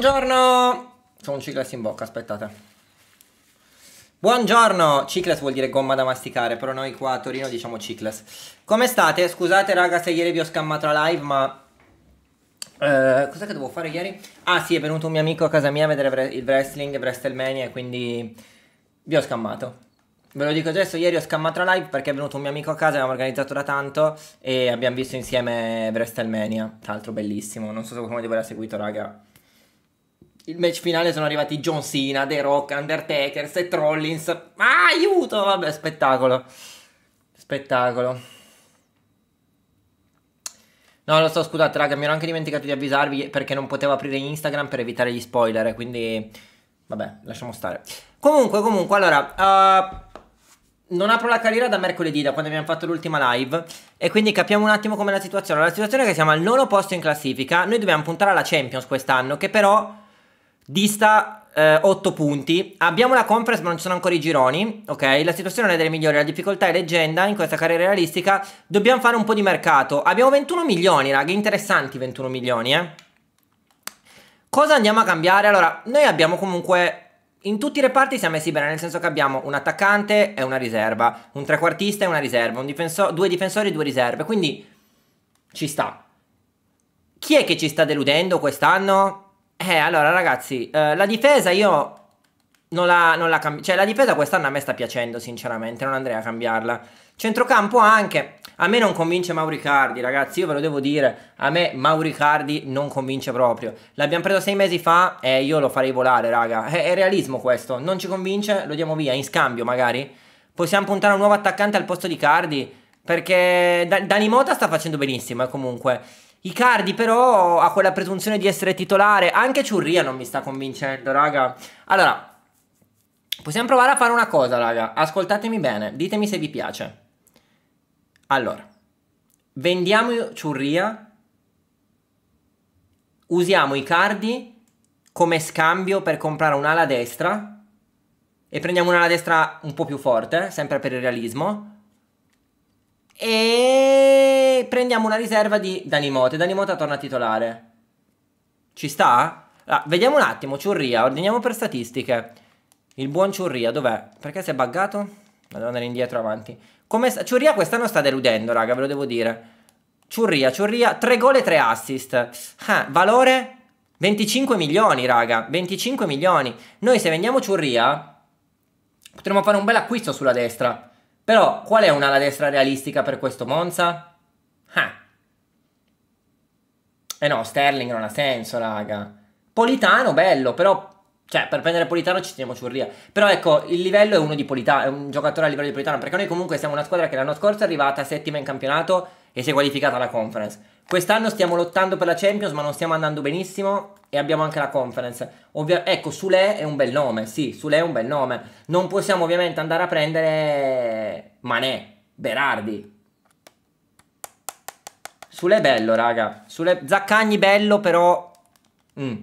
Buongiorno! Sono un ciclas in bocca, aspettate. Buongiorno! Cicles vuol dire gomma da masticare, però noi qua a Torino diciamo cicles. Come state? Scusate raga se ieri vi ho scammato la live, ma... Eh, cos'è che devo fare ieri? Ah sì, è venuto un mio amico a casa mia a vedere il wrestling, WrestleMania, quindi vi ho scammato. Ve lo dico adesso, ieri ho scammato la live perché è venuto un mio amico a casa, l'abbiamo organizzato da tanto e abbiamo visto insieme WrestleMania, tra l'altro bellissimo, non so se qualcuno di voi l'ha seguito raga, il match finale sono arrivati John Cena, The Rock, Undertaker, Seth Rollins. Ah, aiuto! Vabbè, spettacolo. Spettacolo. No, lo so, scusate, raga, mi ero anche dimenticato di avvisarvi perché non potevo aprire Instagram per evitare gli spoiler, quindi... Vabbè, lasciamo stare. Comunque, comunque, allora... Uh non apro la carriera da mercoledì, da quando abbiamo fatto l'ultima live. E quindi capiamo un attimo com'è la situazione. La situazione è che siamo al nono posto in classifica. Noi dobbiamo puntare alla Champions quest'anno, che però dista eh, 8 punti. Abbiamo la conference, ma non ci sono ancora i gironi. Ok, la situazione non è delle migliori. La difficoltà è leggenda in questa carriera realistica. Dobbiamo fare un po' di mercato. Abbiamo 21 milioni, raga. Interessanti 21 milioni, eh. Cosa andiamo a cambiare? Allora, noi abbiamo comunque. In tutti i reparti siamo messi bene, nel senso che abbiamo un attaccante e una riserva, un trequartista e una riserva, un difenso due difensori e due riserve, quindi ci sta. Chi è che ci sta deludendo quest'anno? Eh, allora ragazzi, eh, la difesa io non la, non la cambio. Cioè, la difesa quest'anno a me sta piacendo, sinceramente. Non andrei a cambiarla. Centrocampo anche. A me non convince Mauricardi, ragazzi. Io ve lo devo dire. A me Mauricardi non convince proprio. L'abbiamo preso sei mesi fa e io lo farei volare, raga. È, è, realismo questo. Non ci convince, lo diamo via. In scambio, magari. Possiamo puntare un nuovo attaccante al posto di Cardi. Perché Danimota sta facendo benissimo, eh, comunque. Icardi però ha quella presunzione di essere titolare, anche Ciurria non mi sta convincendo, raga. Allora, possiamo provare a fare una cosa, raga. Ascoltatemi bene, ditemi se vi piace. Allora, vendiamo Ciurria, usiamo Icardi come scambio per comprare un'ala destra e prendiamo un'ala destra un po' più forte, sempre per il realismo. E prendiamo una riserva di Danimote. Danimota torna titolare. Ci sta? Ah, vediamo un attimo, Ciurria, ordiniamo per statistiche. Il buon Ciurria, dov'è? Perché si è buggato? Devo andare indietro, avanti. Come sta? Ciurria quest'anno sta deludendo, raga, ve lo devo dire. Ciurria, Ciurria, 3 gol e 3 assist. Ah, valore? 25 milioni, raga, 25 milioni. Noi se vendiamo Ciurria, potremmo fare un bel acquisto sulla destra. Però, qual è un'ala destra realistica per questo Monza? Eh no, Sterling non ha senso, raga. Politano, bello, però... Cioè, per prendere Politano ci teniamo ciurria. Però ecco, il livello è uno di Politano, è un giocatore a livello di Politano, perché noi comunque siamo una squadra che l'anno scorso è arrivata settima in campionato e si è qualificata alla conference. Quest'anno stiamo lottando per la Champions, ma non stiamo andando benissimo e abbiamo anche la conference. Ovvia- ecco, Sule è un bel nome, sì, Sule è un bel nome. Non possiamo ovviamente andare a prendere Manè, Berardi, Sule bello, raga. Sule... Zaccagni bello, però... Mm.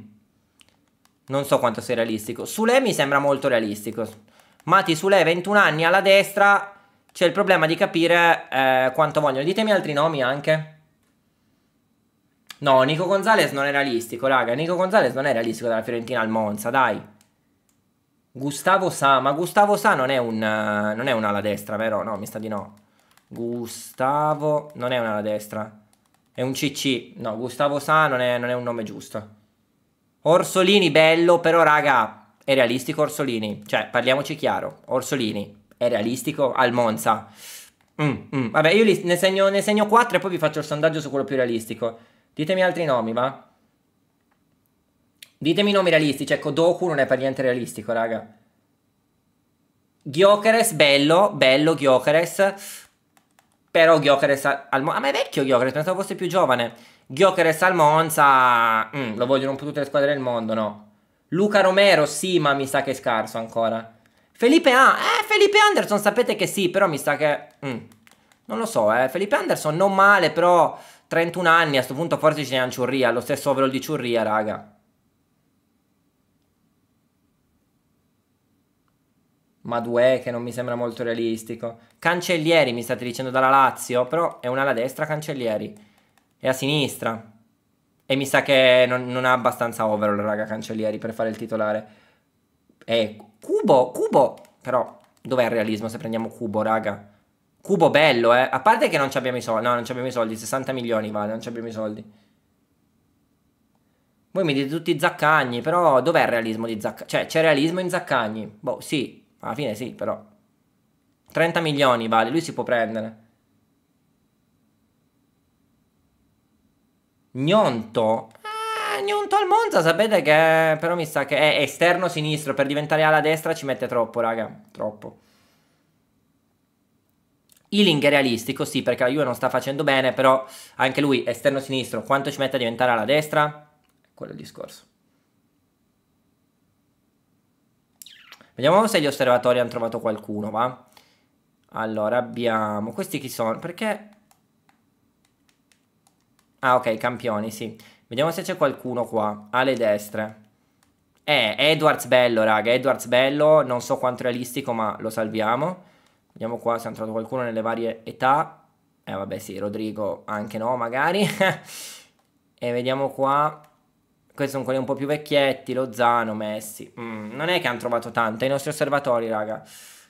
Non so quanto sia realistico. Sule mi sembra molto realistico. Mati Sule, 21 anni, alla destra. C'è il problema di capire eh, quanto vogliono. Ditemi altri nomi anche. No, Nico Gonzalez non è realistico, raga. Nico Gonzalez non è realistico dalla Fiorentina al Monza, dai. Gustavo Sa, ma Gustavo Sa non è un... Uh, non è un ala destra, vero? No, mi sta di no. Gustavo non è un ala destra è un CC. No, Gustavo Sa non è, non è un nome giusto. Orsolini bello, però raga, è realistico Orsolini. Cioè, parliamoci chiaro, Orsolini è realistico al Monza. Mm, mm. Vabbè, io li, ne, segno, ne segno 4 e poi vi faccio il sondaggio su quello più realistico. Ditemi altri nomi, va? Ditemi nomi realistici. Ecco, Doku non è per niente realistico, raga. Giocheres, bello, bello Giocheres. Però Gyökeres al Monza... Ah, ma è vecchio Gyökeres, pensavo fosse più giovane. Gyökeres al Monza... Mm, lo vogliono un po' tutte le squadre del mondo, no? Luca Romero, sì, ma mi sa che è scarso ancora. Felipe A... Eh, Felipe Anderson sapete che sì, però mi sa che... Mm, non lo so, eh. Felipe Anderson non male, però... 31 anni, a questo punto forse ce n'è un Ciurria, lo stesso overall di Ciurria, raga. ma due che non mi sembra molto realistico. Cancellieri mi state dicendo dalla Lazio, però è una alla destra Cancellieri, è a sinistra. E mi sa che non, non ha abbastanza overall, raga, Cancellieri per fare il titolare. E Cubo, Cubo, però dov'è il realismo se prendiamo Cubo, raga? Cubo bello, eh. A parte che non ci abbiamo i soldi, no, non ci abbiamo i soldi, 60 milioni vale, non ci abbiamo i soldi. Voi mi dite tutti i Zaccagni, però dov'è il realismo di Zaccagni? Cioè, c'è realismo in Zaccagni? Boh, sì, alla fine sì, però. 30 milioni vale, lui si può prendere. Gnonto? Eh, Gnonto al Monza, sapete che... Però mi sa che è esterno sinistro, per diventare ala destra ci mette troppo, raga. Troppo. Ealing è realistico, sì, perché la Juve non sta facendo bene, però anche lui esterno sinistro, quanto ci mette a diventare ala destra? Quello è il discorso. Vediamo se gli osservatori hanno trovato qualcuno, va? Allora, abbiamo... Questi chi sono? Perché... Ah, ok, campioni, sì. Vediamo se c'è qualcuno qua, alle destre. Eh, Edwards bello, raga, Edwards bello. Non so quanto realistico, ma lo salviamo. Vediamo qua se hanno trovato qualcuno nelle varie età. Eh, vabbè, sì, Rodrigo anche no, magari. e vediamo qua questi sono quelli un po' più vecchietti, Lozano, Messi. Mm, non è che hanno trovato tanto, i nostri osservatori, raga.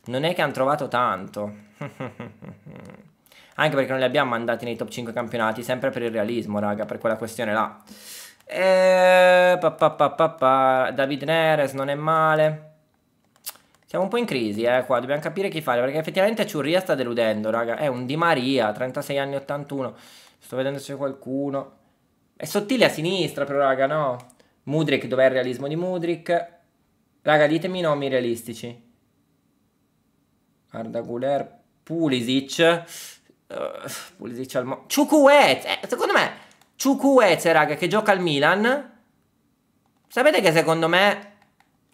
Non è che hanno trovato tanto. Anche perché non li abbiamo mandati nei top 5 campionati, sempre per il realismo, raga, per quella questione là. E... Pa, pa, pa, pa, pa. David Neres non è male. Siamo un po' in crisi, eh, qua. Dobbiamo capire chi fare, perché effettivamente Ciurria sta deludendo, raga. È un Di Maria, 36 anni 81. Sto vedendo se c'è qualcuno. È sottile a sinistra, però, raga, no? Mudrik, dov'è il realismo di Mudrik? Raga, ditemi i nomi realistici. Arda Guler, Pulisic. Uh, Pulisic al mo... Ciucuez! Eh, secondo me, Ciucuez, raga, che gioca al Milan. Sapete che secondo me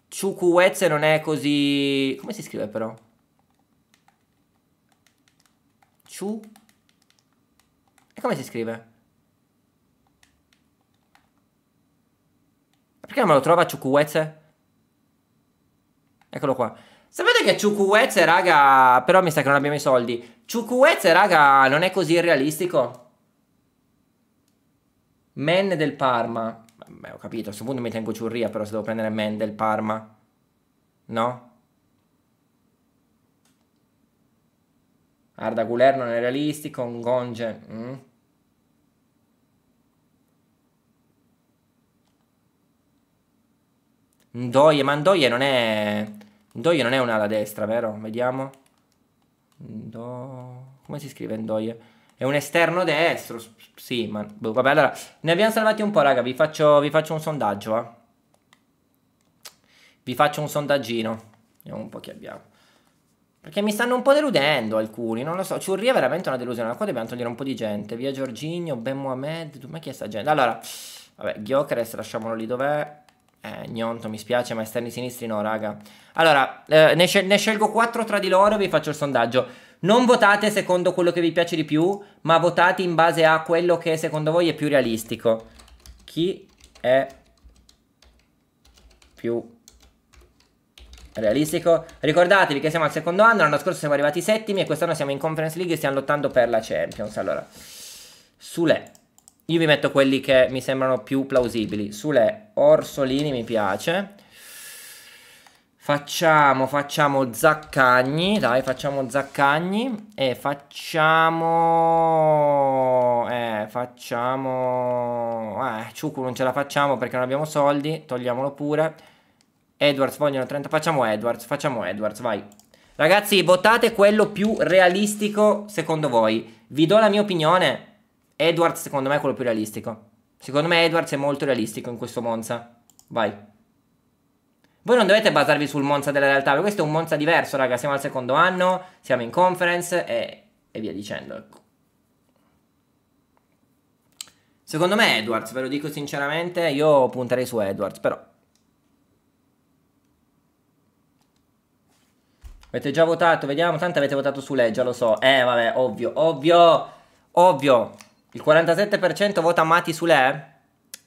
Ciucuez non è così... Come si scrive però? Ciu... E come si scrive? Perché non me lo trova Ciucueze? Eccolo qua. Sapete che Ciucueze, raga, però mi sa che non abbiamo i soldi. Ciucueze, raga, non è così irrealistico. Men del Parma. Beh, ho capito, a questo punto mi tengo Ciurria, però se devo prendere Men del Parma. No? Arda Guler non è realistico, un Gonge... Mm. Ndoye, ma Ndoye non è... Ndoye non è un'ala destra, vero? Vediamo. Ndo... Come si scrive Ndoye? È un esterno destro, sì, ma... Boh, vabbè, allora, ne abbiamo salvati un po', raga, vi faccio, vi faccio un sondaggio, eh. Vi faccio un sondaggino. Vediamo un po' chi abbiamo. Perché mi stanno un po' deludendo alcuni, non lo so. Ciurri è veramente una delusione, Ma qua dobbiamo togliere un po' di gente. Via Giorginio, Ben Mohamed, ma chi è sta gente? Allora, vabbè, Gyökeres lasciamolo lì dov'è. Eh, Gnonto, mi spiace, ma esterni sinistri no, raga. Allora, eh, ne, scel- ne, scelgo 4 tra di loro e vi faccio il sondaggio. Non votate secondo quello che vi piace di più, ma votate in base a quello che secondo voi è più realistico. Chi è più realistico? Ricordatevi che siamo al secondo anno, l'anno scorso siamo arrivati settimi e quest'anno siamo in Conference League e stiamo lottando per la Champions. Allora, Sule. Io vi metto quelli che mi sembrano più plausibili. Sulle Orsolini mi piace. Facciamo, facciamo Zaccagni, dai, facciamo Zaccagni e facciamo... Eh, facciamo... Eh, Ciucu non ce la facciamo perché non abbiamo soldi, togliamolo pure. Edwards vogliono 30, facciamo Edwards, facciamo Edwards, vai. Ragazzi, votate quello più realistico secondo voi. Vi do la mia opinione, Edwards secondo me è quello più realistico. Secondo me Edwards è molto realistico in questo Monza. Vai. Voi non dovete basarvi sul Monza della realtà, questo è un Monza diverso, raga. Siamo al secondo anno, siamo in conference e, e via dicendo. Secondo me Edwards, ve lo dico sinceramente, io punterei su Edwards, però. Avete già votato, vediamo, tanto avete votato su Legge, lo so. Eh, vabbè, ovvio, ovvio, ovvio. Il 47% vota Mati Sule?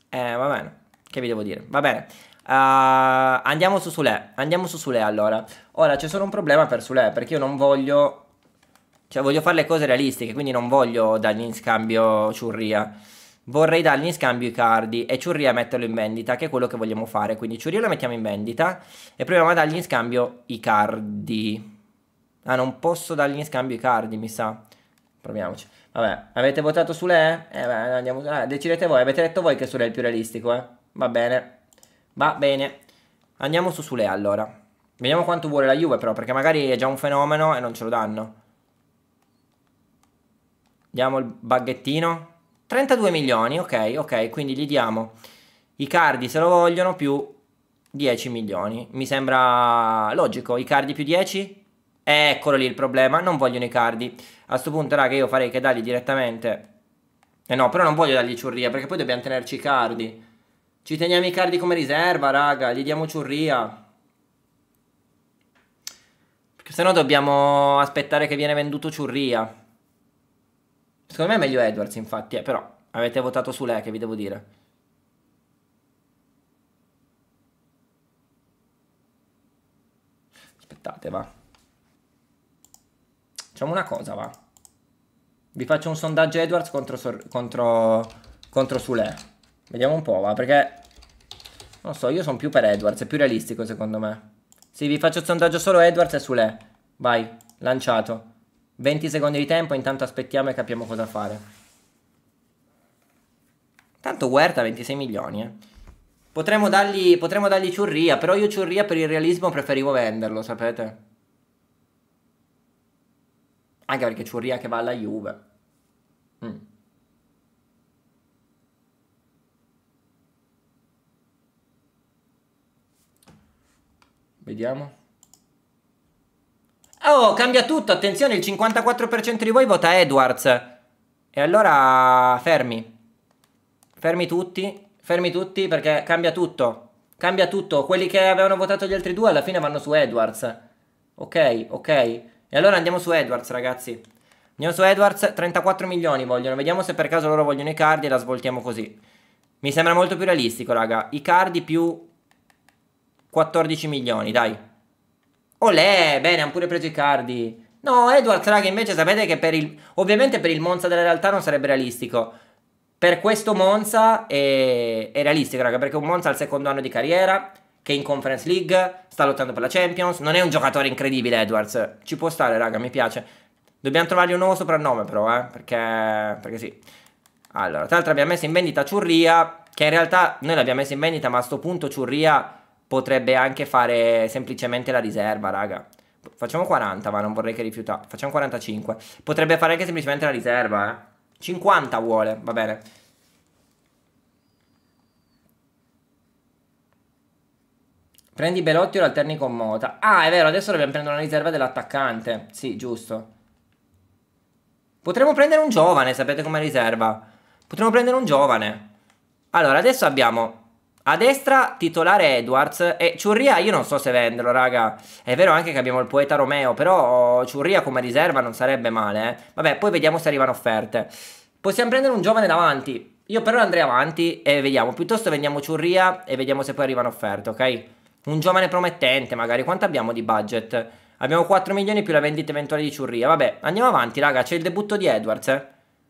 Eh, va bene. Che vi devo dire? Va bene. Uh, andiamo su Sule. Andiamo su Sule allora. Ora c'è solo un problema per Sule perché io non voglio. Cioè, voglio fare le cose realistiche, quindi non voglio dargli in scambio Ciurria. Vorrei dargli in scambio i cardi e Ciurria metterlo in vendita, che è quello che vogliamo fare. Quindi Ciurria lo mettiamo in vendita e proviamo a dargli in scambio i cardi. Ah, non posso dargli in scambio i cardi, mi sa. Proviamoci. Vabbè, avete votato su Le? Eh, beh, andiamo, ah, decidete voi, avete detto voi che su Le è il più realistico, eh? Va bene. Va bene. Andiamo su Le allora. Vediamo quanto vuole la Juve però, perché magari è già un fenomeno e non ce lo danno. Diamo il baghettino. 32 milioni, ok, ok, quindi gli diamo i cardi se lo vogliono più 10 milioni. Mi sembra logico, i cardi più 10? Eccolo lì il problema, non vogliono i cardi. A questo punto, raga, io farei che dargli direttamente... Eh no, però non voglio dargli ciurria, perché poi dobbiamo tenerci i cardi. Ci teniamo i cardi come riserva, raga, gli diamo ciurria. Perché sennò dobbiamo aspettare che viene venduto ciurria. Secondo me è meglio Edwards, infatti, eh, però avete votato su lei, che vi devo dire. Aspettate, va. Facciamo una cosa, va. Vi faccio un sondaggio Edwards contro, contro, contro Sule. Vediamo un po', va, perché... Non so, io sono più per Edwards, è più realistico secondo me. Sì, vi faccio il sondaggio solo Edwards e Sule. Vai, lanciato. 20 secondi di tempo, intanto aspettiamo e capiamo cosa fare. Tanto Huerta 26 milioni, eh. Potremmo dargli, potremmo dargli Ciurria, però io Ciurria per il realismo preferivo venderlo, sapete? Anche perché Ciurria che va alla Juve. Mm. Vediamo. Oh, cambia tutto, attenzione, il 54% di voi vota Edwards. E allora fermi. Fermi tutti, fermi tutti perché cambia tutto. Cambia tutto, quelli che avevano votato gli altri due alla fine vanno su Edwards. Ok, ok. E allora andiamo su Edwards, ragazzi. Andiamo su Edwards, 34 milioni vogliono. Vediamo se per caso loro vogliono i cardi e la svoltiamo così. Mi sembra molto più realistico, raga. I cardi più 14 milioni, dai. Olè, bene, hanno pure preso i cardi. No, Edwards, raga, invece sapete che per il... Ovviamente per il Monza della realtà non sarebbe realistico. Per questo Monza è, è realistico, raga, perché un Monza al secondo anno di carriera che in Conference League, sta lottando per la Champions, non è un giocatore incredibile Edwards, ci può stare raga, mi piace. Dobbiamo trovargli un nuovo soprannome però, eh, perché, perché sì. Allora, tra l'altro abbiamo messo in vendita Ciurria, che in realtà noi l'abbiamo messo in vendita, ma a sto punto Ciurria potrebbe anche fare semplicemente la riserva, raga. Facciamo 40, ma non vorrei che rifiuta. Facciamo 45. Potrebbe fare anche semplicemente la riserva, eh. 50 vuole, va bene. Prendi Belotti o l'alterni con Mota. Ah, è vero, adesso dobbiamo prendere una riserva dell'attaccante. Sì, giusto. Potremmo prendere un giovane, sapete come riserva. Potremmo prendere un giovane. Allora, adesso abbiamo a destra titolare Edwards e Ciurria io non so se venderlo raga È vero anche che abbiamo il poeta Romeo però oh, Ciurria come riserva non sarebbe male eh? Vabbè poi vediamo se arrivano offerte Possiamo prendere un giovane davanti Io però andrei avanti e vediamo Piuttosto vendiamo Ciurria e vediamo se poi arrivano offerte ok? un giovane promettente magari, quanto abbiamo di budget? Abbiamo 4 milioni più la vendita eventuale di Ciurria, ah, vabbè, andiamo avanti raga, c'è il debutto di Edwards, eh?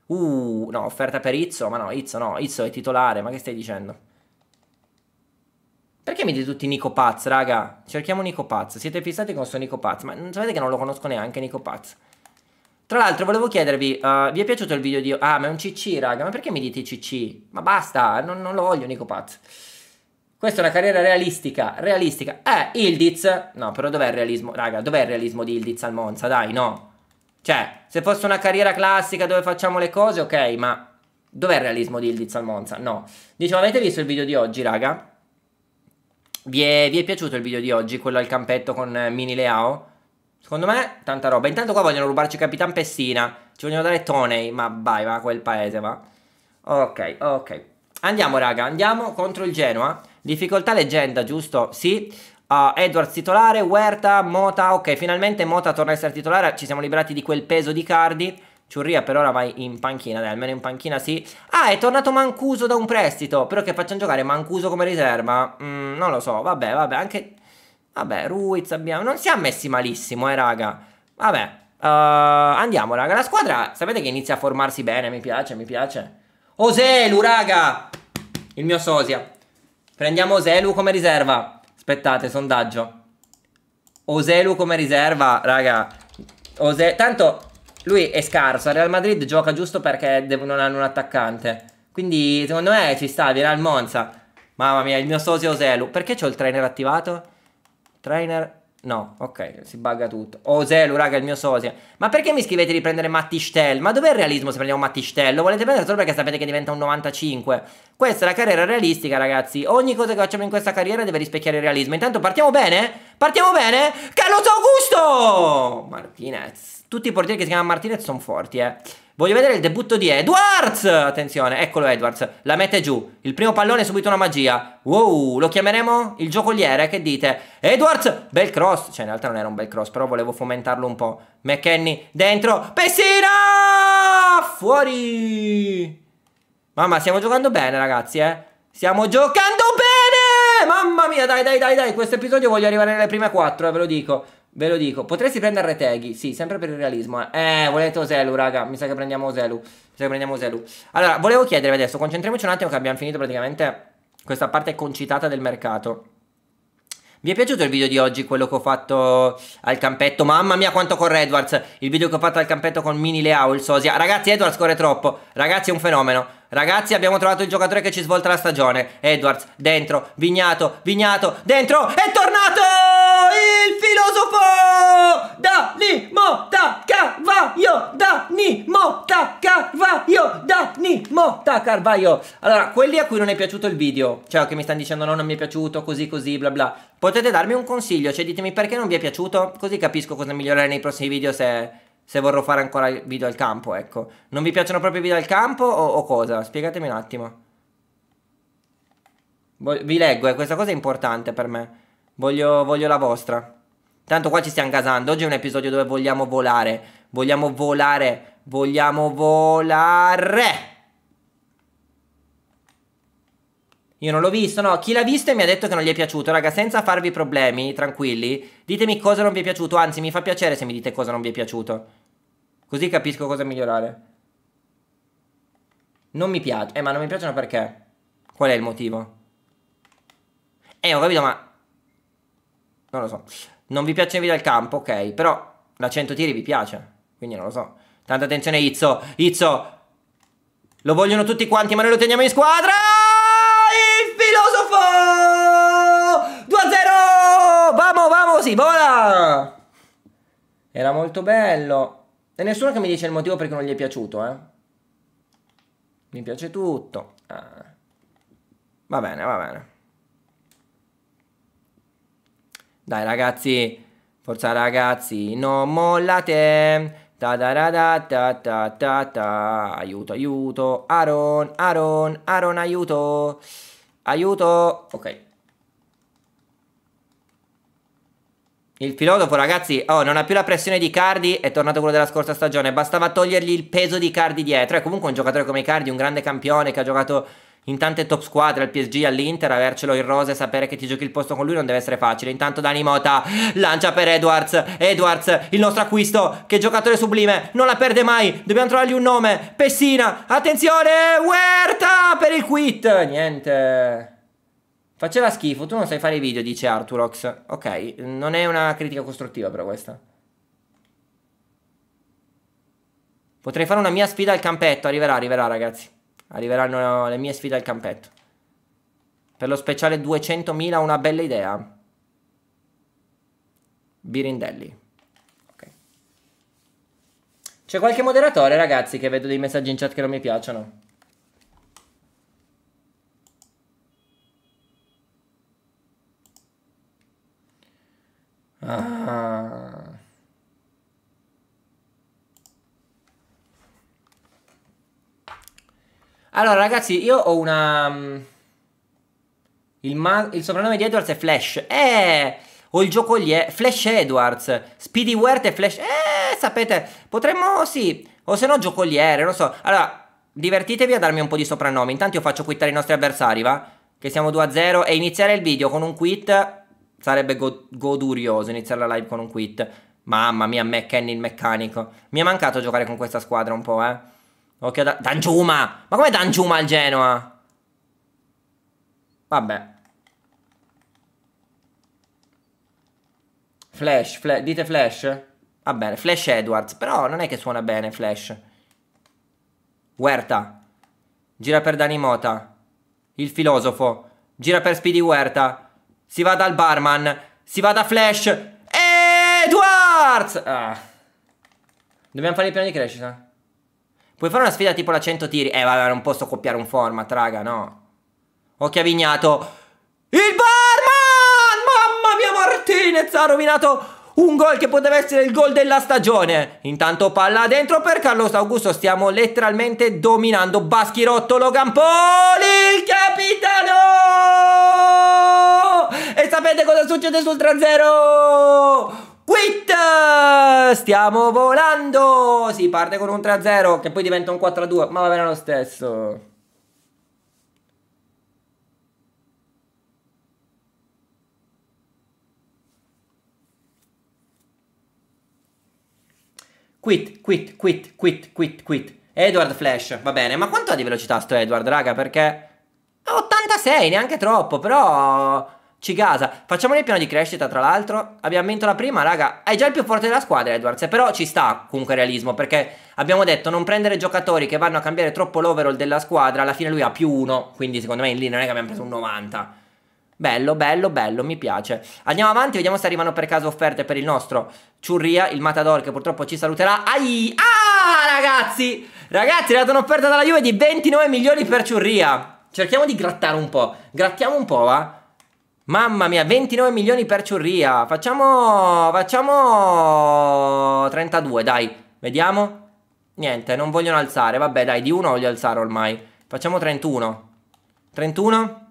Uh, no, offerta per Izzo, ma no, Izzo no, Izzo è titolare, ma che stai dicendo? Perché mi dite tutti Nico Paz, raga? Cerchiamo Nico Paz, siete fissati con questo Nico Paz, ma non sapete che non lo conosco neanche Nico Paz. Tra l'altro volevo chiedervi, uh, vi è piaciuto il video di... Ah, ma è un CC, raga, ma perché mi dite CC? Ma basta, non, non lo voglio Nico Paz. Questa è una carriera realistica, realistica. Eh, Ildiz. No, però dov'è il realismo? Raga, dov'è il realismo di Ildiz al Monza? Dai, no. Cioè, se fosse una carriera classica dove facciamo le cose, ok, ma dov'è il realismo di Ildiz al Monza? No. Diciamo, avete visto il video di oggi, raga? Vi è, vi è piaciuto il video di oggi, quello al campetto con eh, Mini Leao? Secondo me, tanta roba. Intanto qua vogliono rubarci Capitan Pessina. Ci vogliono dare Tony, ma vai, va a quel paese, va. Ok, ok. Andiamo, raga, andiamo contro il Genoa. Difficoltà leggenda, giusto? Sì. Uh, Edwards titolare, Huerta, Mota, ok, finalmente Mota torna a essere titolare, ci siamo liberati di quel peso di Cardi. Ciurria per ora vai in panchina, dai, almeno in panchina sì. Ah, è tornato Mancuso da un prestito, però che facciamo giocare Mancuso come riserva? Mm, non lo so, vabbè, vabbè, anche... Vabbè, Ruiz abbiamo... Non si è messi malissimo, eh, raga. Vabbè, uh, andiamo, raga. La squadra, sapete che inizia a formarsi bene, mi piace, mi piace. Oselu, raga! Il mio sosia. Prendiamo Oselu come riserva. Aspettate, sondaggio. Oselu come riserva, raga. Ose... Tanto lui è scarso. A Real Madrid gioca giusto perché non hanno un attaccante. Quindi secondo me ci sta, viene al Monza. Mamma mia, il mio socio Oselu. Perché c'ho il trainer attivato? Trainer No, ok, si bugga tutto. Oh, Zelu, raga, il mio sosia. Ma perché mi scrivete di prendere Mattistel? Ma dov'è il realismo se prendiamo Mattistel? Lo volete prendere solo perché sapete che diventa un 95. Questa è la carriera realistica, ragazzi. Ogni cosa che facciamo in questa carriera deve rispecchiare il realismo. Intanto partiamo bene? Partiamo bene? Carlos Augusto! Martinez. Tutti i portieri che si chiamano Martinez sono forti, eh. Voglio vedere il debutto di Edwards. Attenzione, eccolo Edwards. La mette giù. Il primo pallone è subito una magia. Wow, lo chiameremo il giocoliere. Che dite? Edwards, bel cross. Cioè, in realtà non era un bel cross, però volevo fomentarlo un po'. McKenny dentro. Pessina! Fuori! Mamma, stiamo giocando bene, ragazzi, eh. Stiamo giocando bene! Mamma mia, dai, dai, dai, dai. Questo episodio voglio arrivare nelle prime quattro, eh, ve lo dico. Ve lo dico, potresti prendere Reteghi, sì, sempre per il realismo. Eh. eh, volete Oselu, raga, mi sa che prendiamo Oselu. Mi sa che prendiamo Oselu. Allora, volevo chiedervi adesso, concentriamoci un attimo che abbiamo finito praticamente questa parte concitata del mercato. Vi è piaciuto il video di oggi, quello che ho fatto al campetto? Mamma mia quanto corre Edwards, il video che ho fatto al campetto con Mini Leao, il sosia. Ragazzi, Edwards corre troppo, ragazzi è un fenomeno. Ragazzi abbiamo trovato il giocatore che ci svolta la stagione Edwards, dentro, Vignato, Vignato, dentro È tornato il filosofo Dani ni mota carvaio Da ni carvaio Da ni carvaio Allora, quelli a cui non è piaciuto il video Cioè che mi stanno dicendo no non mi è piaciuto Così così bla bla Potete darmi un consiglio Cioè ditemi perché non vi è piaciuto Così capisco cosa migliorare nei prossimi video se se vorrò fare ancora video al campo, ecco. Non vi piacciono proprio i video al campo o, o cosa? Spiegatemi un attimo. vi leggo, eh, questa cosa è importante per me. Voglio, voglio la vostra. Tanto qua ci stiamo gasando. Oggi è un episodio dove vogliamo volare. Vogliamo volare. Vogliamo volare. Io non l'ho visto, no, chi l'ha visto e mi ha detto che non gli è piaciuto, raga, senza farvi problemi, tranquilli, ditemi cosa non vi è piaciuto, anzi mi fa piacere se mi dite cosa non vi è piaciuto. Così capisco cosa migliorare. Non mi piace. Eh, ma non mi piacciono perché? Qual è il motivo? Eh, ho capito, ma... Non lo so. Non vi piacciono i video del campo, ok. Però la 100 tiri vi piace. Quindi non lo so. Tanta attenzione, Izzo. Izzo. Lo vogliono tutti quanti, ma noi lo teniamo in squadra. Il filosofo! 2-0! Vamo, vamo, si vola! Era molto bello. E nessuno che mi dice il motivo perché non gli è piaciuto, eh. Mi piace tutto. Ah. Va bene, va bene. Dai ragazzi, forza ragazzi, non mollate. Ta da da ta ta ta ta. Aiuto, aiuto. Aaron, Aaron, Aaron, aiuto. Aiuto. Ok. Il filosofo, ragazzi, oh, non ha più la pressione di Cardi, è tornato quello della scorsa stagione. Bastava togliergli il peso di Cardi dietro. è comunque un giocatore come Cardi, un grande campione che ha giocato in tante top squadre, al PSG, all'Inter, avercelo in rosa e sapere che ti giochi il posto con lui non deve essere facile. Intanto Dani Mota lancia per Edwards. Edwards, il nostro acquisto, che giocatore sublime, non la perde mai. Dobbiamo trovargli un nome. Pessina, attenzione, Huerta per il quit. Niente. Faceva schifo, tu non sai fare i video, dice Arturox. Ok, non è una critica costruttiva però questa. Potrei fare una mia sfida al campetto, arriverà, arriverà ragazzi. Arriveranno le mie sfide al campetto. Per lo speciale 200.000 una bella idea. Birindelli. Ok. C'è qualche moderatore, ragazzi, che vedo dei messaggi in chat che non mi piacciono. Ah. Allora, ragazzi, io ho una. Mm, il, il soprannome di Edwards è Flash. Eh! O il gioco gli è Flash Edwards. Speedy Wert e Flash. Eh, sapete, potremmo. Sì. O se no, giocoliere, non so. Allora, divertitevi a darmi un po' di soprannomi. Intanto io faccio quittare i nostri avversari, va? Che siamo 2 0. E iniziare il video con un quit sarebbe go- godurioso iniziare la live con un quit. Mamma mia, me, Kenny il meccanico. Mi è mancato giocare con questa squadra un po', eh. Occhio da... Danjuma! Ma com'è Danjuma al Genoa? Vabbè. Flash, flash, dite Flash? Va bene, Flash Edwards, però non è che suona bene Flash. Huerta. Gira per Danimota. Il filosofo. Gira per Speedy Huerta. Si va dal barman. Si va da Flash. Edwards! Ah. Dobbiamo fare il piano di crescita. Puoi fare una sfida tipo la 100 tiri. Eh, vabbè, non posso copiare un format, raga, no. Ho chiavignato. Il barman! Mamma mia, Martinez ha rovinato un gol che poteva essere il gol della stagione. Intanto palla dentro per Carlos Augusto. Stiamo letteralmente dominando Baschirotto Logan Paul, il capitano! E sapete cosa succede sul 3-0? Quit! Stiamo volando! Si parte con un 3-0 che poi diventa un 4-2, ma va bene lo stesso. Quit, quit, quit, quit, quit, quit. Edward Flash, va bene. Ma quanto ha di velocità sto Edward, raga? Perché... 86, neanche troppo, però ci gasa. Facciamone il piano di crescita, tra l'altro. Abbiamo vinto la prima, raga. È già il più forte della squadra, Edwards. Eh, però ci sta comunque realismo, perché abbiamo detto non prendere giocatori che vanno a cambiare troppo l'overall della squadra. Alla fine lui ha più uno, quindi secondo me in linea non è che abbiamo preso un 90. Bello, bello, bello, mi piace. Andiamo avanti, vediamo se arrivano per caso offerte per il nostro Ciurria, il Matador, che purtroppo ci saluterà. Ai! Ah, ragazzi! Ragazzi, è arrivata un'offerta dalla Juve di 29 milioni per Ciurria. Cerchiamo di grattare un po'. Grattiamo un po', va? Mamma mia, 29 milioni per Ciurria. Facciamo... Facciamo... 32, dai. Vediamo. Niente, non vogliono alzare. Vabbè, dai, di uno voglio alzare ormai. Facciamo 31. 31.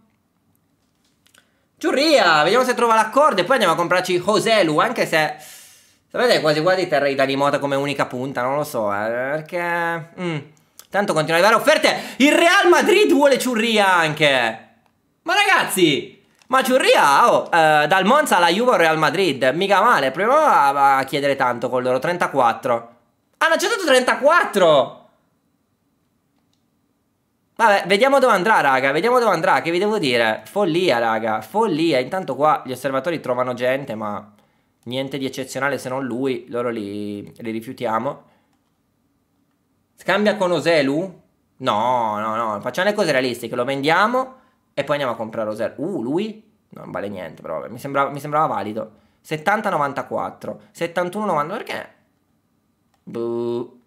Ciurria, vediamo se trova l'accordo e poi andiamo a comprarci Joselu, anche se... Sapete, quasi quasi terrei Dalimota come unica punta, non lo so, eh, perché... Mm. Tanto continuano a arrivare offerte. Il Real Madrid vuole Ciurria anche. Ma ragazzi, ma Giurria, oh, eh, dal Monza alla Juve Real Madrid, mica male, proviamo a, a chiedere tanto con loro, 34. Hanno accettato 34! Vabbè, vediamo dove andrà, raga, vediamo dove andrà, che vi devo dire? Follia, raga, follia. Intanto qua gli osservatori trovano gente, ma niente di eccezionale se non lui, loro li, li rifiutiamo. Scambia con Oselu? No, no, no, facciamo le cose realistiche, lo vendiamo e poi andiamo a comprare Oser. Uh, lui? Non vale niente, però vabbè, mi, sembrava, mi sembrava valido. 70-94. 71-90, perché? Buh.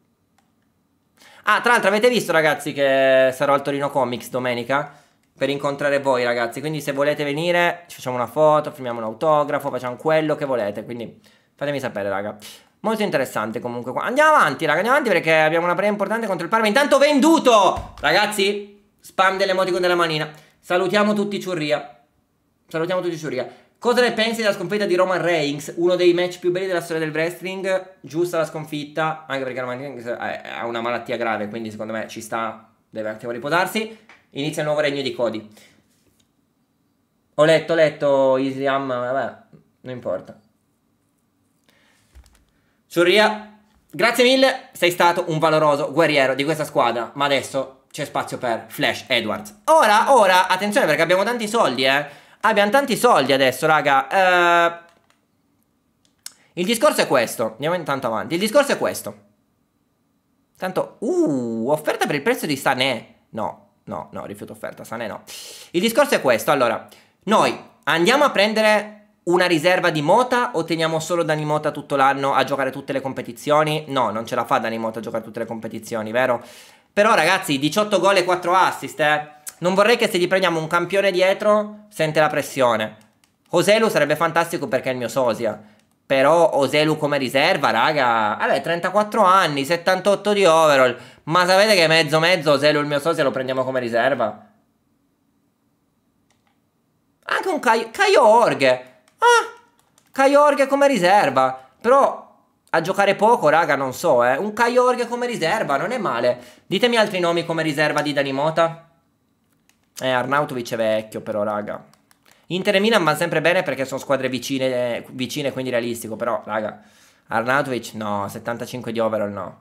Ah, tra l'altro avete visto ragazzi che sarò al Torino Comics domenica? Per incontrare voi ragazzi, quindi se volete venire ci facciamo una foto, firmiamo un autografo, facciamo quello che volete, quindi fatemi sapere raga. Molto interessante comunque qua. Andiamo avanti, raga, andiamo avanti perché abbiamo una preda importante contro il Parma. Intanto venduto! Ragazzi, spam dell'emoticon della manina. Salutiamo tutti Ciurria. Salutiamo tutti Ciurria. Cosa ne pensi della sconfitta di Roman Reigns? Uno dei match più belli della storia del wrestling. Giusta la sconfitta, anche perché Roman Reigns eh, ha una malattia grave, quindi secondo me ci sta, deve un attimo riposarsi. Inizia il nuovo regno di Cody. Ho letto, ho letto Islam, vabbè, non importa. Ciurria, grazie mille, sei stato un valoroso guerriero di questa squadra, ma adesso c'è spazio per Flash Edwards. Ora, ora, attenzione perché abbiamo tanti soldi, eh. Abbiamo tanti soldi adesso, raga. Uh, il discorso è questo. Andiamo intanto avanti. Il discorso è questo. Tanto, uh, offerta per il prezzo di Sané. No, no, no, rifiuto offerta, Sané no. Il discorso è questo, allora. Noi andiamo a prendere una riserva di Mota o teniamo solo Dani Mota tutto l'anno a giocare tutte le competizioni? No, non ce la fa Dani Mota a giocare tutte le competizioni, vero? Però ragazzi, 18 gol e 4 assist, eh. Non vorrei che se gli prendiamo un campione dietro, sente la pressione. Oselu sarebbe fantastico perché è il mio sosia. Però Oselu come riserva, raga. Vabbè, 34 anni, 78 di overall. Ma sapete che mezzo mezzo Oselu il mio sosia lo prendiamo come riserva? Anche un Kai Orghe. Ah! Kai Orghe come riserva. Però a giocare poco, raga, non so, eh. Un Kaiorg come riserva, non è male. Ditemi altri nomi come riserva di Danimota. Eh, Arnautovic è vecchio però, raga. Inter e Milan va sempre bene perché sono squadre vicine, vicine, quindi realistico, però, raga. Arnautovic, no. 75 di overall, no.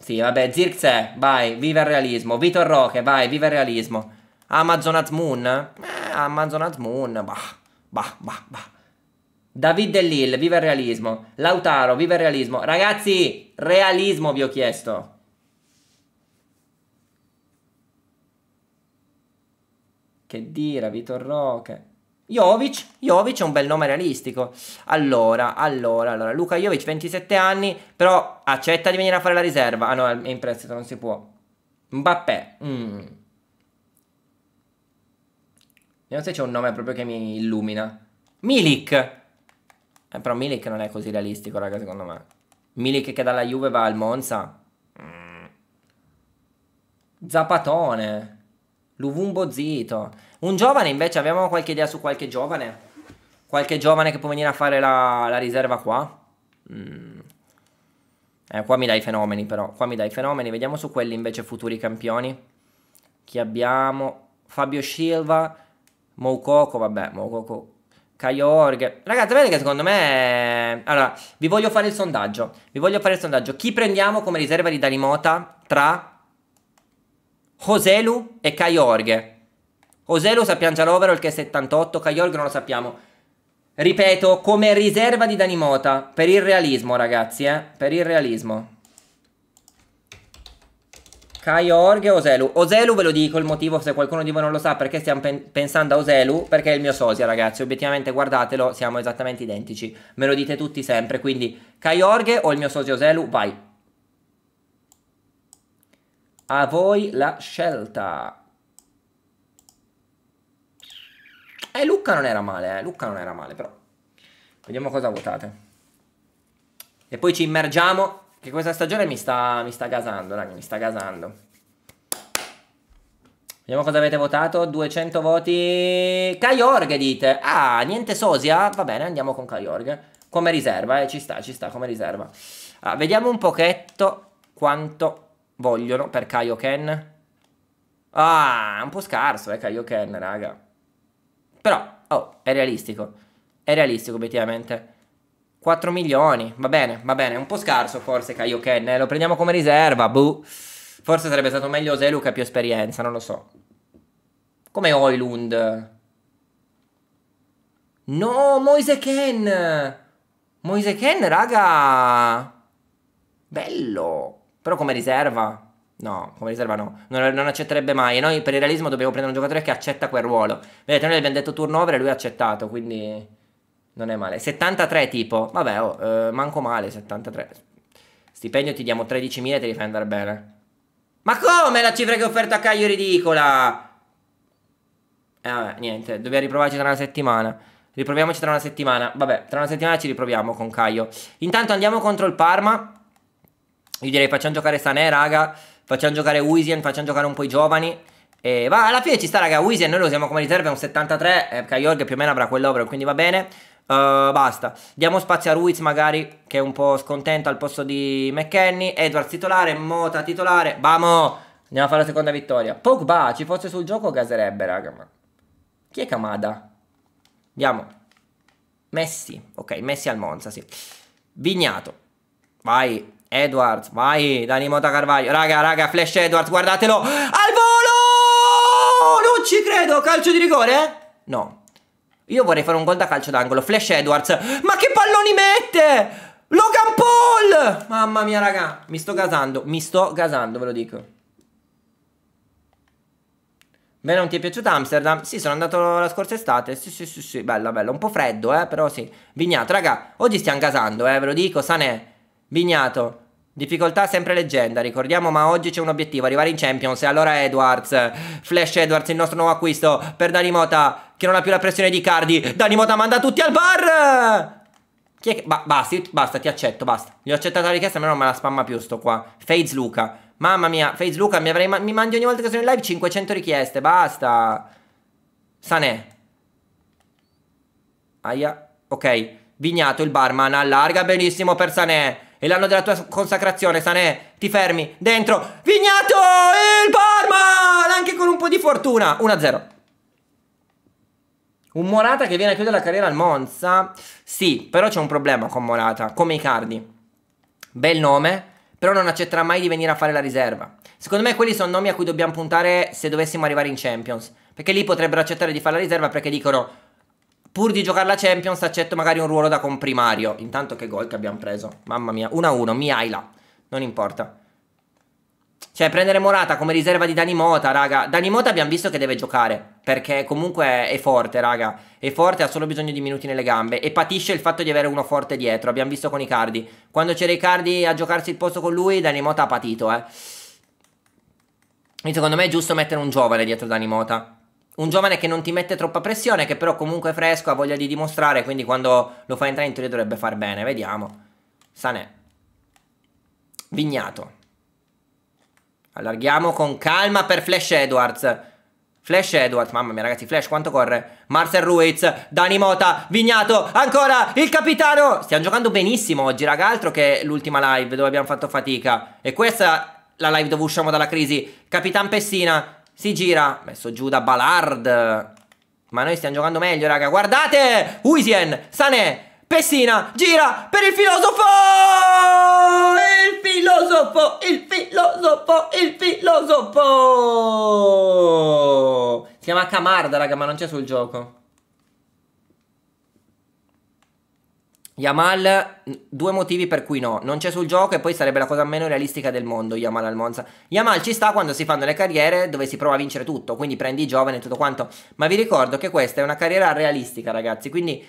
Sì, vabbè, Zirkse, vai, viva il realismo. Vitor Roque, vai, viva il realismo. Amazon Azmoon? Eh, Amazon Azmoon, bah, bah, bah, bah. David Dellil, viva il realismo. Lautaro, viva il realismo. Ragazzi, realismo vi ho chiesto. Che dire, Vitor Roque. Jovic, Jovic è un bel nome realistico. Allora, allora, allora, Luca Jovic, 27 anni, però accetta di venire a fare la riserva. Ah no, è in prestito, non si può. Mbappé. Mm. Vediamo se c'è un nome proprio che mi illumina. Milik. Eh, però Milik non è così realistico, raga, secondo me. Milik che dalla Juve va al Monza. Mm. Zapatone. Luvumbo Zito. Un giovane invece, abbiamo qualche idea su qualche giovane? Qualche giovane che può venire a fare la, la riserva qua? Mm. Eh, qua mi dai fenomeni però, qua mi dai fenomeni. Vediamo su quelli invece futuri campioni. Chi abbiamo? Fabio Silva, Moukoko, vabbè, Moukoko Caio Ragazzi, vedete che secondo me. Allora, vi voglio fare il sondaggio. Vi voglio fare il sondaggio. Chi prendiamo come riserva di Dalimota tra Joselu e Caio Joselu sappiamo già l'overo il che è 78, Caio non lo sappiamo. Ripeto, come riserva di Danimota, per il realismo ragazzi, eh, per il realismo. Kai Orghe o Oselu? Oselu ve lo dico il motivo se qualcuno di voi non lo sa perché stiamo pen pensando a Oselu perché è il mio sosia ragazzi obiettivamente guardatelo siamo esattamente identici me lo dite tutti sempre quindi Kai Orghe o il mio sosia Oselu vai a voi la scelta eh, Luca non era male eh Luca non era male però vediamo cosa votate e poi ci immergiamo che questa stagione mi sta, mi sta gasando, raga, mi sta gasando. Vediamo cosa avete votato. 200 voti. Kaiorg dite. Ah, niente sosia. Va bene, andiamo con Kaiorg. Come riserva, eh, ci sta, ci sta come riserva. Ah, vediamo un pochetto quanto vogliono per Kaioken. Ah, è un po' scarso, eh, Kaioken, raga. Però, oh, è realistico. È realistico, obiettivamente. 4 milioni, va bene, va bene, un po' scarso forse Kaioken, lo prendiamo come riserva, buh. Forse sarebbe stato meglio Zelu che ha più esperienza, non lo so. Come Oilund. No, Moise Ken! Moise Ken, raga! Bello! Però come riserva? No, come riserva no. Non, non, accetterebbe mai. E noi per il realismo dobbiamo prendere un giocatore che accetta quel ruolo. Vedete, noi abbiamo detto turnover e lui ha accettato, quindi non è male. 73 tipo, vabbè, oh, eh, manco male 73. Stipendio ti diamo 13.000 e te li fai andare bene. Ma come la cifra che ho offerto a Caio è ridicola? Eh vabbè, niente, dobbiamo riprovarci tra una settimana. Riproviamoci tra una settimana. Vabbè, tra una settimana ci riproviamo con Caio. Intanto andiamo contro il Parma. Io direi facciamo giocare Sané, raga. Facciamo giocare Wisian, facciamo giocare un po' i giovani. E va, alla fine ci sta, raga. Wisian noi lo usiamo come riserva, è un 73. Eh, più o meno avrà quell'over, quindi va bene. Uh, basta. Diamo spazio a Ruiz, magari, che è un po' scontento al posto di McKenny. Edwards titolare, Mota titolare. Vamo! Andiamo a fare la seconda vittoria. Pogba, ci fosse sul gioco, caserebbe, raga. Ma... Chi è Kamada? Andiamo. Messi. Ok, Messi al Monza, sì. Vignato. Vai, Edwards, vai. Dani Mota Carvaglio. Raga, raga, Flash Edwards, guardatelo. Al volo! Non ci credo, calcio di rigore? No, io vorrei fare un gol da calcio d'angolo. Flash Edwards. Ma che palloni mette? Logan Paul! Mamma mia, raga. Mi sto gasando. Mi sto gasando, ve lo dico. Beh, non ti è piaciuto Amsterdam? Sì, sono andato la scorsa estate. Sì, sì, sì, sì. Bella, bella. Un po' freddo, eh, però sì. Vignato, raga. Oggi stiamo gasando, eh, ve lo dico. Sanè. Vignato. Difficoltà sempre leggenda, ricordiamo, ma oggi c'è un obiettivo, arrivare in Champions. E allora Edwards, Flash Edwards, il nostro nuovo acquisto per Danimota. Che non ha più la pressione di Cardi. Danimota manda tutti al bar! Chi è che... Ba basta, basta, ti accetto, basta. Gli ho accettato la richiesta, ma non me la spamma più sto qua. Fades Luca. Mamma mia, Fades Luca, mi, ma mi mandi ogni volta che sono in live 500 richieste, basta. Sanè. Aia. Ok. Vignato, il barman, allarga benissimo per Sanè. È l'anno della tua consacrazione, Sanè. Ti fermi. Dentro. Vignato, il barman! Anche con un po' di fortuna. 1-0. Un Morata che viene a chiudere la carriera al Monza? Sì, però c'è un problema con Morata, come Icardi. Bel nome, però non accetterà mai di venire a fare la riserva. Secondo me quelli sono nomi a cui dobbiamo puntare se dovessimo arrivare in Champions. Perché lì potrebbero accettare di fare la riserva perché dicono pur di giocare la Champions accetto magari un ruolo da comprimario. Intanto che gol che abbiamo preso. Mamma mia, 1-1, mi hai là. Non importa. Cioè, prendere Morata come riserva di Dani Mota, raga. Dani Mota abbiamo visto che deve giocare. Perché comunque è forte, raga. È forte, ha solo bisogno di minuti nelle gambe. E patisce il fatto di avere uno forte dietro. Abbiamo visto con Icardi. Quando c'era Icardi a giocarsi il posto con lui, Dani Mota ha patito, eh. Quindi secondo me è giusto mettere un giovane dietro Dani Mota. Un giovane che non ti mette troppa pressione, che però comunque è fresco, ha voglia di dimostrare, quindi quando lo fa entrare in teoria dovrebbe far bene. Vediamo. Sanè. Vignato. Allarghiamo con calma per Flash Edwards. Flash Edwards, mamma mia ragazzi, Flash quanto corre? Marcel Ruiz, Dani Mota, Vignato, ancora il capitano! Stiamo giocando benissimo oggi raga, altro che l'ultima live dove abbiamo fatto fatica. E questa è la live dove usciamo dalla crisi. Capitan Pessina si gira, messo giù da Ballard. Ma noi stiamo giocando meglio raga, guardate! Uisien, Sané, Pessina gira per il filosofo! Il filosofo, il filosofo, il filosofo! Si chiama Camarda, raga, ma non c'è sul gioco. Yamal, due motivi per cui no, non c'è sul gioco e poi sarebbe la cosa meno realistica del mondo Yamal al Monza. Yamal ci sta quando si fanno le carriere dove si prova a vincere tutto, quindi prendi i giovani e tutto quanto, ma vi ricordo che questa è una carriera realistica ragazzi, quindi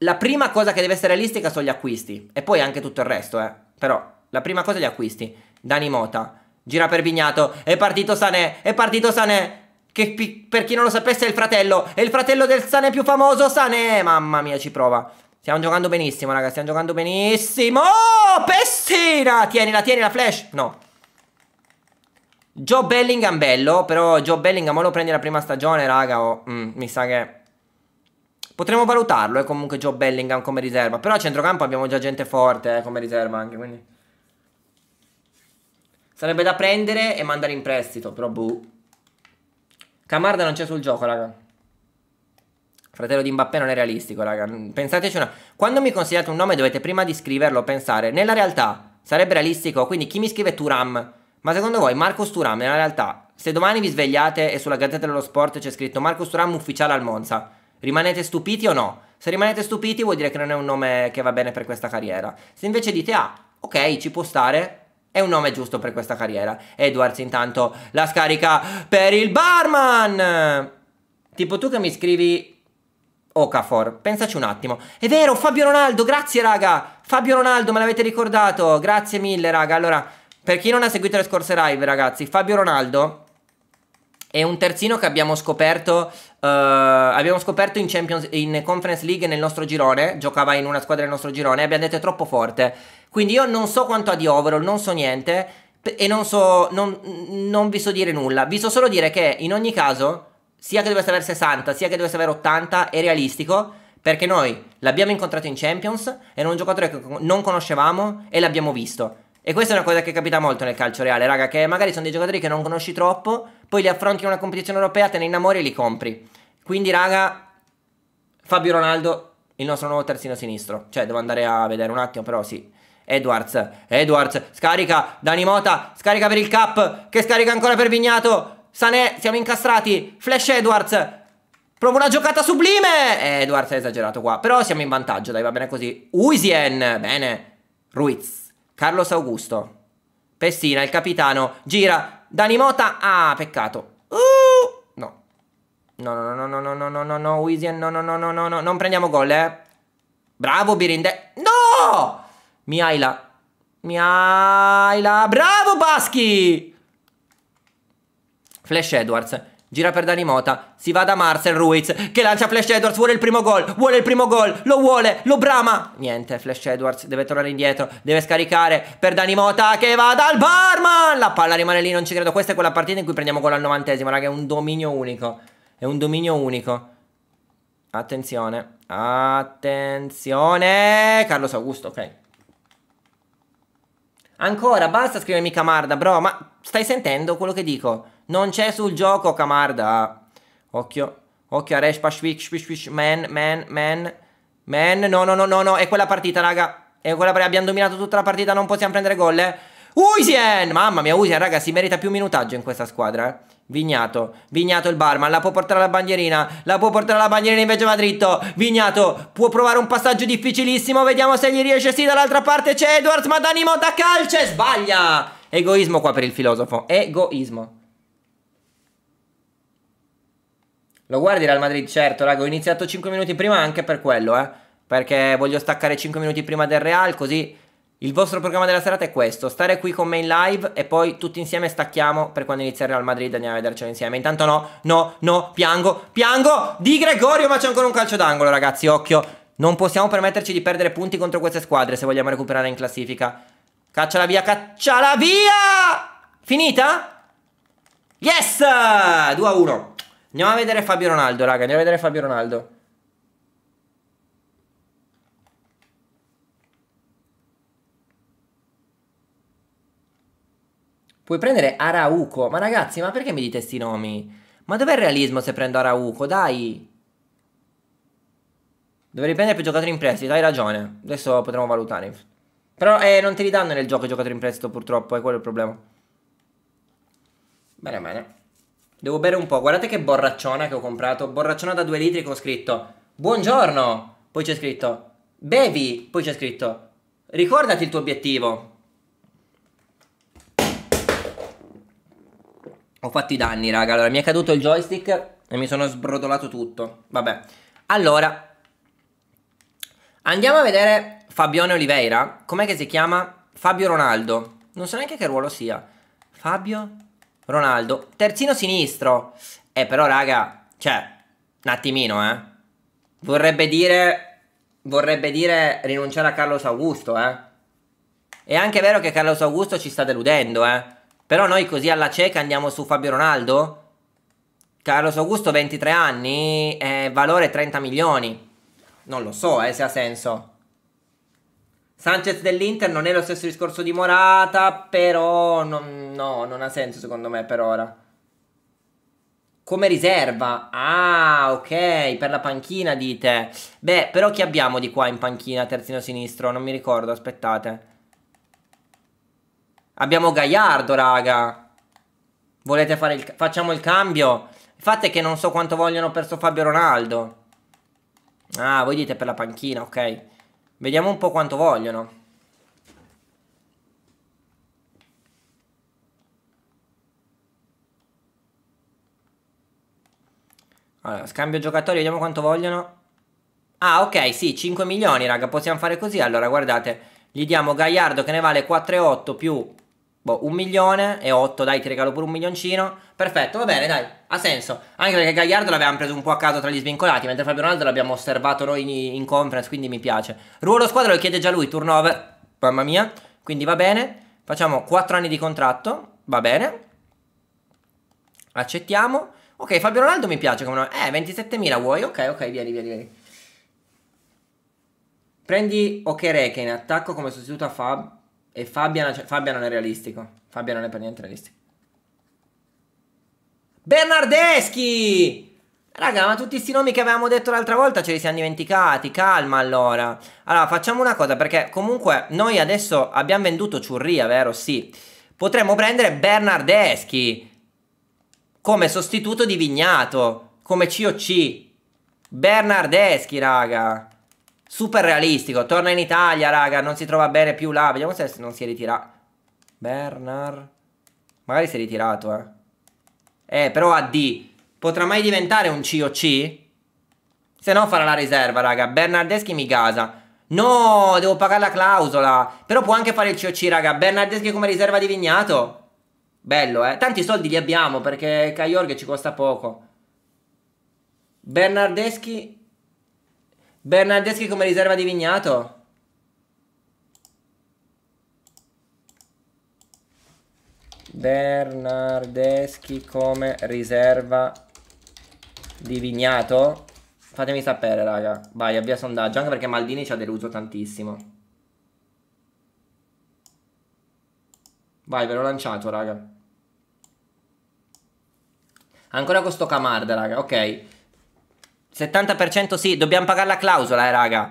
la prima cosa che deve essere realistica sono gli acquisti e poi anche tutto il resto, eh. Però la prima cosa è gli acquisti. Dani Mota gira per Vignato, è partito Sané, è partito Sané che per chi non lo sapesse è il fratello, è il fratello del Sané più famoso, Sané, mamma mia ci prova. Stiamo giocando benissimo, ragazzi, stiamo giocando benissimo. Oh, Pessina! Tienila, tienila, flash. No. Joe Bellingham bello, però Joe Bellingham o lo prendi la prima stagione, raga, o... Oh, mm, mi sa che... Potremmo valutarlo, eh, comunque Joe Bellingham come riserva. Però a centrocampo abbiamo già gente forte eh, come riserva anche, quindi... Sarebbe da prendere e mandare in prestito, però buh. Camarda non c'è sul gioco, raga. Fratello di Mbappé non è realistico, raga. Pensateci una... Quando mi consigliate un nome dovete prima di scriverlo pensare. Nella realtà sarebbe realistico, quindi chi mi scrive Turam? Ma secondo voi Marcos Turam nella realtà, se domani vi svegliate e sulla Gazzetta dello Sport c'è scritto Marcos Turam ufficiale al Monza... Rimanete stupiti o no? Se rimanete stupiti vuol dire che non è un nome che va bene per questa carriera. Se invece dite, ah, ok, ci può stare, è un nome giusto per questa carriera. Edwards intanto la scarica per il barman! Tipo tu che mi scrivi Okafor, pensaci un attimo. È vero, Fabio Ronaldo, grazie raga! Fabio Ronaldo, me l'avete ricordato, grazie mille raga. Allora, per chi non ha seguito le scorse live ragazzi, Fabio Ronaldo è un terzino che abbiamo scoperto Uh, abbiamo scoperto in, Champions, in Conference League nel nostro girone, giocava in una squadra del nostro girone, e abbiamo detto è troppo forte. Quindi io non so quanto ha di overall, non so niente e non so, non, non vi so dire nulla. Vi so solo dire che in ogni caso, sia che dovesse avere 60, sia che dovesse avere 80, è realistico perché noi l'abbiamo incontrato in Champions, era un giocatore che non conoscevamo e l'abbiamo visto. E questa è una cosa che capita molto nel calcio reale, raga, che magari sono dei giocatori che non conosci troppo, poi li affronti in una competizione europea, te ne innamori e li compri. Quindi, raga, Fabio Ronaldo, il nostro nuovo terzino sinistro. Cioè, devo andare a vedere un attimo, però sì. Edwards, Edwards, scarica, Dani Mota, scarica per il cap, che scarica ancora per Vignato. Sané, siamo incastrati, Flash Edwards, Prova una giocata sublime! Eh, Edwards è esagerato qua. Però siamo in vantaggio, dai, va bene così. Uisien, bene. Ruiz. Carlos Augusto. Pestina, il capitano. Gira. Dani Mota. Ah, peccato. Uh, no. No, no, no, no, no, no, no, no, no, Wizian, no, no, no, no, no, no, non prendiamo gol, eh. Bravo Birinde. No! Miaila. Miaila. Bravo Baschi! Flash Edwards. Gira per Dani Mota, si va da Marcel Ruiz che lancia Flash Edwards, vuole il primo gol, vuole il primo gol, lo vuole, lo brama. Niente, Flash Edwards deve tornare indietro, deve scaricare per Dani Mota che va dal barman. La palla rimane lì, non ci credo. Questa è quella partita in cui prendiamo gol al novantesimo, raga, è un dominio unico. È un dominio unico. Attenzione, attenzione, Carlos Augusto, ok. Ancora, basta scrivermi Camarda, bro, ma stai sentendo quello che dico? Non c'è sul gioco Camarda. Occhio. Occhio a Resh, Pashvik, Shpishpish, man, man, man. Man, no, no, no, no, no, è quella partita, raga. È quella partita, abbiamo dominato tutta la partita, non possiamo prendere gol, eh. Usien! Mamma mia, Usien, raga, si merita più minutaggio in questa squadra, eh. Vignato, Vignato il barman, la può portare alla bandierina, la può portare alla bandierina invece va dritto, Vignato può provare un passaggio difficilissimo, vediamo se gli riesce, sì dall'altra parte c'è Edwards, ma Danimo da calce, sbaglia! Egoismo qua per il filosofo, egoismo. Lo guardi Real Madrid, certo, raga, ho iniziato 5 minuti prima anche per quello, eh. Perché voglio staccare 5 minuti prima del Real, così il vostro programma della serata è questo, stare qui con me in live e poi tutti insieme stacchiamo per quando inizia il Real Madrid andiamo a vedercelo insieme. Intanto no, no, no, piango, piango di Gregorio, ma c'è ancora un calcio d'angolo, ragazzi, occhio. Non possiamo permetterci di perdere punti contro queste squadre se vogliamo recuperare in classifica. Cacciala via, cacciala via! Finita? Yes! 2 a 1. Andiamo a vedere Fabio Ronaldo, raga. Andiamo a vedere Fabio Ronaldo. Puoi prendere Arauco. Ma ragazzi, ma perché mi dite sti nomi? Ma dov'è il realismo se prendo Arauco? Dai. Dovrei prendere più giocatori in prestito, hai ragione. Adesso potremo valutare. Però eh, non te li danno nel gioco i giocatori in prestito, purtroppo, è quello il problema. Bene, bene. Devo bere un po'. Guardate che borracciona che ho comprato. Borracciona da 2 litri con scritto Buongiorno. Poi c'è scritto Bevi. Poi c'è scritto Ricordati il tuo obiettivo. Ho fatto i danni, raga. Allora, mi è caduto il joystick e mi sono sbrodolato tutto. Vabbè. Allora, andiamo a vedere Fabione Oliveira. Com'è che si chiama? Fabio Ronaldo. Non so neanche che ruolo sia. Fabio Ronaldo, terzino sinistro. Eh, però, raga, cioè, un attimino, eh. Vorrebbe dire, vorrebbe dire rinunciare a Carlos Augusto, eh. È anche vero che Carlos Augusto ci sta deludendo, eh. Però noi così alla cieca andiamo su Fabio Ronaldo? Carlos Augusto, 23 anni, eh, valore 30 milioni. Non lo so, eh, se ha senso. Sanchez dell'Inter non è lo stesso discorso di Morata, però non, no, non ha senso secondo me per ora. Come riserva? Ah, ok, per la panchina dite. Beh, però chi abbiamo di qua in panchina, terzino sinistro? Non mi ricordo, aspettate. Abbiamo Gaiardo, raga. Volete fare il... Facciamo il cambio? Il fatto è che non so quanto vogliono per sto Fabio Ronaldo. Ah, voi dite per la panchina, ok. Vediamo un po' quanto vogliono. Allora, scambio giocatori, vediamo quanto vogliono. Ah, ok, sì, 5 milioni, raga, possiamo fare così. Allora, guardate, gli diamo Gagliardo che ne vale 4,8 più Boh, un milione e otto, dai, ti regalo pure un milioncino. Perfetto, va bene, dai, ha senso. Anche perché Gagliardo l'avevamo preso un po' a caso tra gli svincolati, mentre Fabio Ronaldo l'abbiamo osservato noi in, in, conference, quindi mi piace. Ruolo squadra lo chiede già lui, turnover, mamma mia. Quindi va bene, facciamo 4 anni di contratto, va bene. Accettiamo. Ok, Fabio Ronaldo mi piace come no. Eh, 27.000 vuoi? Ok, ok, vieni, vieni, vieni. Prendi Okereke in attacco come sostituto a Fab... E Fabian, cioè, Fabian non è realistico. Fabian non è per niente realistico. Bernardeschi! Raga, ma tutti questi nomi che avevamo detto l'altra volta ce li siamo dimenticati, calma allora. Allora, facciamo una cosa, perché comunque noi adesso abbiamo venduto Ciurria, vero? Sì. Potremmo prendere Bernardeschi come sostituto di Vignato, come COC. Bernardeschi, raga. Super realistico. Torna in Italia, raga. Non si trova bene più là. Vediamo se non si è ritirato. Bernard. Magari si è ritirato, eh. Eh, però a D. Potrà mai diventare un COC? Se no farà la riserva, raga. Bernardeschi mi gasa. No, devo pagare la clausola. Però può anche fare il COC, raga. Bernardeschi come riserva di Vignato. Bello, eh. Tanti soldi li abbiamo perché Caiorghe ci costa poco. Bernardeschi Bernardeschi come riserva di Vignato. Bernardeschi come riserva di Vignato. Fatemi sapere, raga. Vai, avvia sondaggio, anche perché Maldini ci ha deluso tantissimo. Vai, ve l'ho lanciato, raga. Ancora con sto Camarda, raga, ok. 70% sì, dobbiamo pagare la clausola, eh, raga.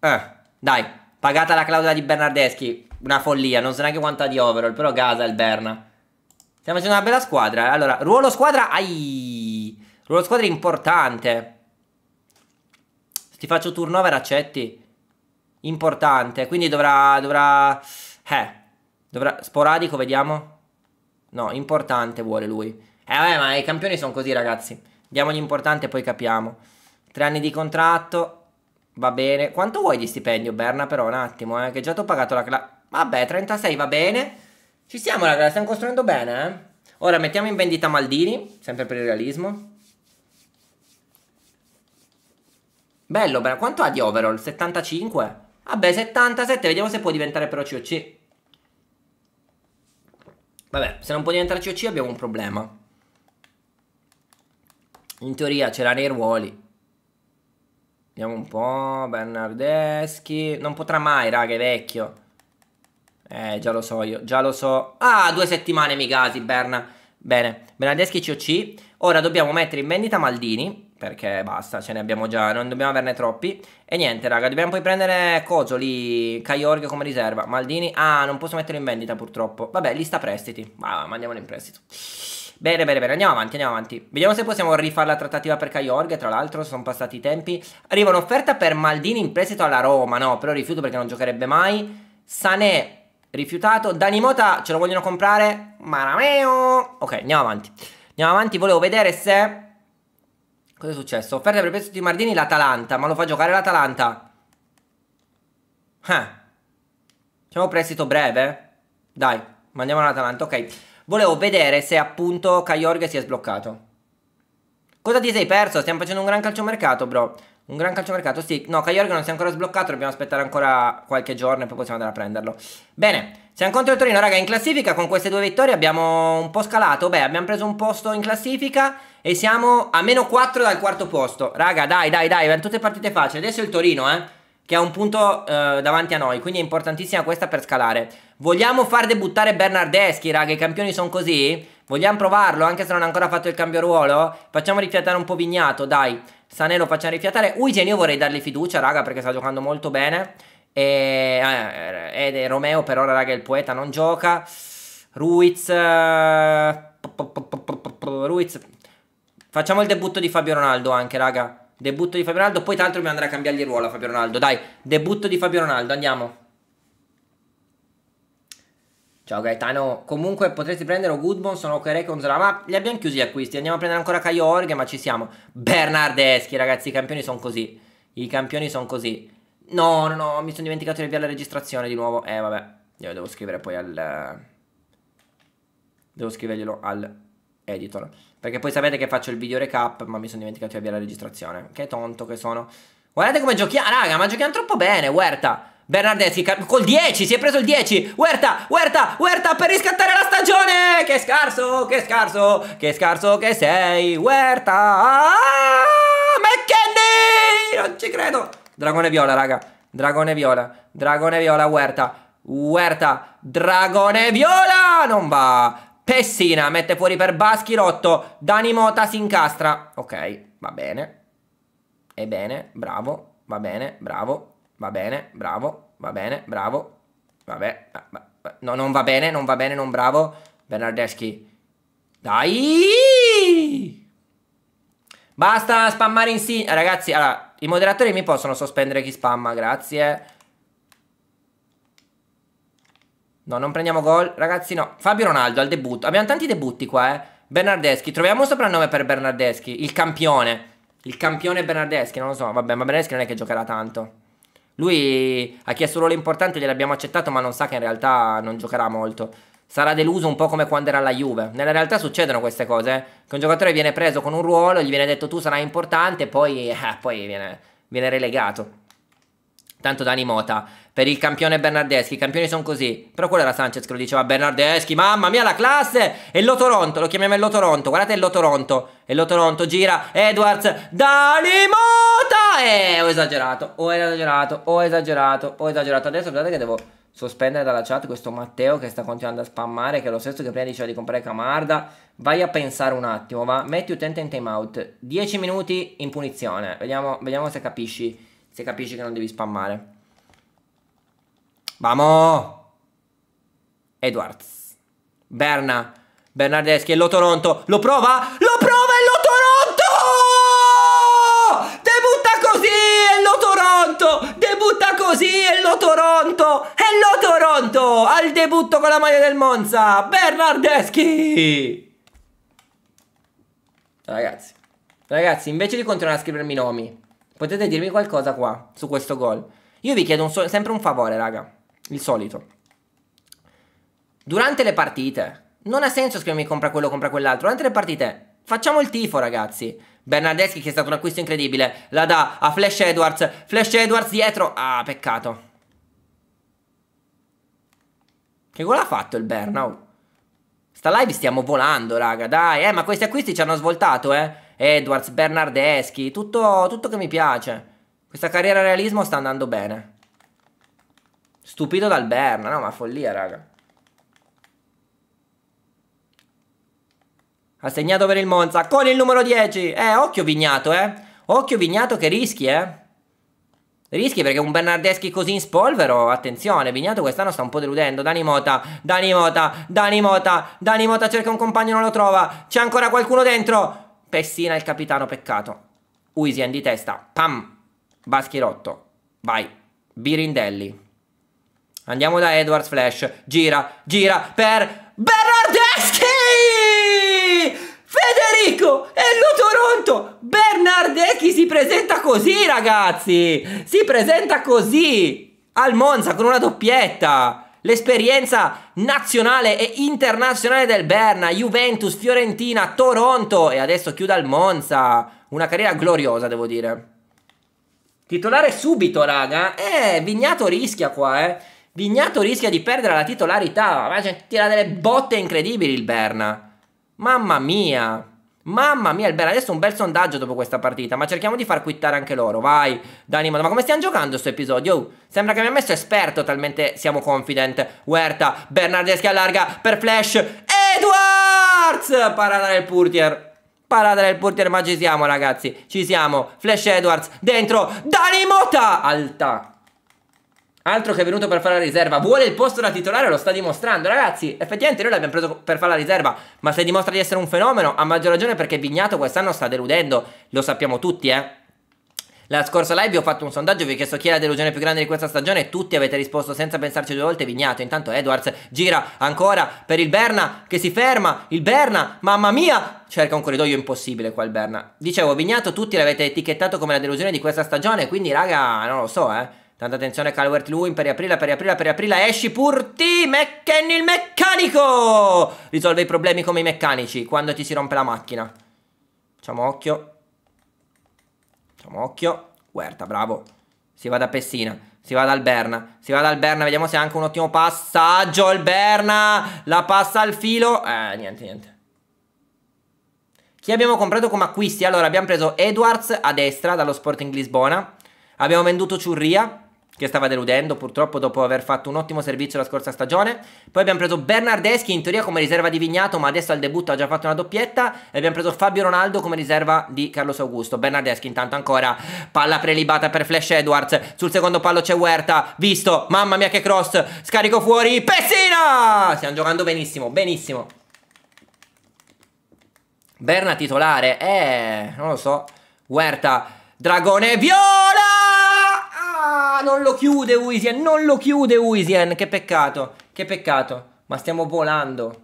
Eh, dai, pagata la clausola di Bernardeschi. Una follia, non so neanche quanto ha di overall, però Gaza il Berna. Stiamo facendo una bella squadra. Eh. Allora, ruolo squadra, ai. Ruolo squadra importante. Se ti faccio turnover, accetti. Importante, quindi dovrà, dovrà... Eh, dovrà... Sporadico, vediamo. No, importante vuole lui. Eh, vabbè, ma i campioni sono così, ragazzi. Diamogli importante e poi capiamo. Tre anni di contratto, va bene. Quanto vuoi di stipendio, Berna, però, un attimo, eh, che già ti ho pagato la classe. Vabbè, 36 va bene. Ci siamo, ragazzi, la stiamo costruendo bene, eh. Ora mettiamo in vendita Maldini, sempre per il realismo. Bello, bello. Quanto ha di overall? 75? Vabbè, 77, vediamo se può diventare però COC. Vabbè, se non può diventare COC abbiamo un problema. In teoria c'era nei ruoli. Vediamo un po'. Bernardeschi. Non potrà mai, raga, è vecchio. Eh, già lo so io. Già lo so. Ah, due settimane, mi casi, Berna. Bene. Bernardeschi COC. Ora dobbiamo mettere in vendita Maldini. Perché basta, ce ne abbiamo già, non dobbiamo averne troppi. E niente, raga, dobbiamo poi prendere Coso lì, come riserva. Maldini, ah, non posso metterlo in vendita purtroppo. Vabbè, lista prestiti. Ma ah, mandiamolo in prestito. Bene, bene, bene, andiamo avanti, andiamo avanti. Vediamo se possiamo rifare la trattativa per Caiorga, tra l'altro sono passati i tempi. Arriva un'offerta per Maldini in prestito alla Roma, no, però rifiuto perché non giocherebbe mai. Sané rifiutato. Danimota ce lo vogliono comprare? Marameo! Ok, andiamo avanti. Andiamo avanti, volevo vedere se... Cosa è successo? Offerta per prestito di Maldini l'Atalanta, ma lo fa giocare l'Atalanta. Eh. Facciamo prestito breve? Dai, mandiamo all'Atalanta, ok volevo vedere se appunto Caiorga si è sbloccato. Cosa ti sei perso? Stiamo facendo un gran calciomercato, bro. Un gran calciomercato, sì. No, Caiorga non si è ancora sbloccato, dobbiamo aspettare ancora qualche giorno e poi possiamo andare a prenderlo. Bene, siamo contro il Torino, raga, in classifica con queste due vittorie abbiamo un po' scalato. Beh, abbiamo preso un posto in classifica e siamo a meno 4 dal quarto posto. Raga, dai, dai, dai, vanno tutte partite facili. Adesso è il Torino, eh, che ha un punto eh, davanti a noi, quindi è importantissima questa per scalare. Vogliamo far debuttare Bernardeschi, raga, i campioni sono così? Vogliamo provarlo, anche se non ha ancora fatto il cambio ruolo? Facciamo rifiatare un po' Vignato, dai. Sanello facciamo rifiatare. Uigen io vorrei dargli fiducia, raga, perché sta giocando molto bene. E, eh, eh, Romeo per ora, raga, il poeta non gioca. Ruiz... Eh, Ruiz... Facciamo il debutto di Fabio Ronaldo anche, raga. Debutto di Fabio Ronaldo, poi tra l'altro mi andrà a cambiargli il ruolo a Fabio Ronaldo. Dai, debutto di Fabio Ronaldo, andiamo. Ciao Gaetano, comunque potresti prendere o Goodmanson o Kerekonzola, ma li abbiamo chiusi gli acquisti, andiamo a prendere ancora Caio Orghe, ma ci siamo. Bernardeschi ragazzi, i campioni sono così, i campioni sono così. No, no, no, mi sono dimenticato di avviare la registrazione di nuovo, eh vabbè, io devo scrivere poi al... Devo scriverglielo al editor, perché poi sapete che faccio il video recap, ma mi sono dimenticato di avviare la registrazione. Che tonto che sono. Guardate come giochiamo, raga, ma giochiamo troppo bene, Huerta. Bernardeschi col 10, si è preso il 10. Huerta, Huerta, Huerta per riscattare la stagione. Che scarso, che scarso, che scarso che sei. Huerta. Ah, McKenny! Non ci credo. Dragone viola, raga. Dragone viola. Dragone viola, Huerta. Huerta, dragone viola. Non va. Pessina mette fuori per Baschirotto. Dani Mota si incastra. Ok, va bene. Ebbene, bravo. Va bene, bravo va bene, bravo, va bene, bravo, vabbè, no, non va bene, non va bene, non bravo, Bernardeschi, dai! Basta spammare insigne, eh, ragazzi, allora, i moderatori mi possono sospendere chi spamma, grazie. No, non prendiamo gol, ragazzi, no. Fabio Ronaldo al debutto, abbiamo tanti debutti qua, eh. Bernardeschi, troviamo un soprannome per Bernardeschi, il campione. Il campione Bernardeschi, non lo so, vabbè, ma Bernardeschi non è che giocherà tanto. Lui ha chiesto un ruolo importante, gliel'abbiamo accettato, ma non sa che in realtà non giocherà molto. Sarà deluso un po' come quando era alla Juve. Nella realtà succedono queste cose, eh. che un giocatore viene preso con un ruolo, gli viene detto tu sarai importante, poi, eh, poi viene, viene relegato. Tanto Dani Mota. Per il campione Bernardeschi. I campioni sono così. Però quello era Sanchez che lo diceva Bernardeschi. Mamma mia la classe! E lo Toronto. Lo chiamiamo il lo Toronto. Guardate il lo Toronto. E lo Toronto gira. Edwards. Dani Mota! Eh, ho esagerato. Ho esagerato. Ho esagerato. Ho esagerato. Adesso guardate che devo sospendere dalla chat questo Matteo che sta continuando a spammare, che è lo stesso che prima diceva di comprare Camarda. Vai a pensare un attimo, va. Metti utente in timeout. 10 minuti in punizione. Vediamo, vediamo se capisci se capisci che non devi spammare. Vamo! Edwards. Berna. Bernardeschi e lo Toronto. Lo prova? Lo prova e lo Toronto! Debutta così e lo Toronto! Debutta così e lo Toronto! E lo Toronto! Al debutto con la maglia del Monza! Bernardeschi! Ragazzi. Ragazzi, invece di continuare a scrivermi nomi Potete dirmi qualcosa qua, su questo gol. Io vi chiedo un so sempre un favore, raga. Il solito. Durante le partite, non ha senso scrivermi compra quello, compra quell'altro. Durante le partite, Facciamo il tifo, ragazzi. Bernardeschi che è stato un acquisto incredibile. La dà a Flash Edwards. Flash Edwards dietro. Ah, peccato. Che gol ha fatto il Bernau? Sta live stiamo volando, raga. Dai, eh, ma questi acquisti ci hanno svoltato, eh. Edwards, Bernardeschi, tutto, tutto che mi piace. Questa carriera realismo sta andando bene. Stupito dal Berna, no ma follia raga. Ha segnato per il Monza con il numero 10. Eh, occhio Vignato, eh. Occhio Vignato che rischi, eh. Rischi perché un Bernardeschi così in spolvero, attenzione, Vignato quest'anno sta un po' deludendo, Dani Mota, Dani Mota, Dani Mota, Dani Mota cerca un compagno, non lo trova, c'è ancora qualcuno dentro, Pessina il capitano peccato. Uisian di testa. Pam. Baschirotto. Vai. Birindelli. Andiamo da Edwards Flash. Gira, gira per Bernardeschi! Federico e lo Toronto! Bernardeschi si presenta così, ragazzi! Si presenta così! Al Monza con una doppietta! L'esperienza nazionale e internazionale del Berna, Juventus, Fiorentina, Toronto e adesso chiuda il Monza. Una carriera gloriosa, devo dire. Titolare subito, raga. Eh, Vignato rischia qua, eh. Vignato rischia di perdere la titolarità. Ma tira delle botte incredibili il Berna. Mamma mia. Mamma mia, il Bera, adesso un bel sondaggio dopo questa partita, ma cerchiamo di far quittare anche loro, vai, Danimo, ma come stiamo giocando questo episodio? Oh, sembra che mi ha messo esperto, talmente siamo confident, Huerta, Bernardeschi allarga, per Flash, Edwards, parata del Purtier, parata del portiere, ma ci siamo ragazzi, ci siamo, Flash Edwards, dentro, Dani Mota! alta, Altro che è venuto per fare la riserva, vuole il posto da titolare, lo sta dimostrando, ragazzi. Effettivamente noi l'abbiamo preso per fare la riserva, ma se dimostra di essere un fenomeno, ha maggior ragione perché Vignato quest'anno sta deludendo, lo sappiamo tutti, eh. La scorsa live vi ho fatto un sondaggio, vi ho chiesto chi è la delusione più grande di questa stagione e tutti avete risposto senza pensarci due volte Vignato. Intanto Edwards gira ancora per il Berna che si ferma, il Berna, mamma mia, cerca un corridoio impossibile qua il Berna. Dicevo, Vignato tutti l'avete etichettato come la delusione di questa stagione, quindi raga, non lo so, eh. Tanta attenzione Calvert Lewin per riaprirla, per riaprirla, per riaprirla. Esci Purti, McKenny il meccanico! Risolve i problemi come i meccanici quando ti si rompe la macchina. Facciamo occhio. Facciamo occhio. Guarda, bravo. Si va da Pessina. Si va dal Berna. Si va dal Berna. Vediamo se ha anche un ottimo passaggio. Il Berna la passa al filo. Eh, niente, niente. Chi abbiamo comprato come acquisti? Allora, abbiamo preso Edwards a destra dallo Sporting Lisbona. Abbiamo venduto Ciurria che stava deludendo purtroppo dopo aver fatto un ottimo servizio la scorsa stagione. Poi abbiamo preso Bernardeschi in teoria come riserva di Vignato, ma adesso al debutto ha già fatto una doppietta. E abbiamo preso Fabio Ronaldo come riserva di Carlos Augusto. Bernardeschi intanto ancora, palla prelibata per Flash Edwards. Sul secondo pallo c'è Huerta, visto, mamma mia che cross, scarico fuori, Pessina! Stiamo giocando benissimo, benissimo. Berna titolare, eh, non lo so. Huerta, Dragone Viola! Ah, non lo chiude Uisien, non lo chiude Uisien, che peccato, che peccato, ma stiamo volando.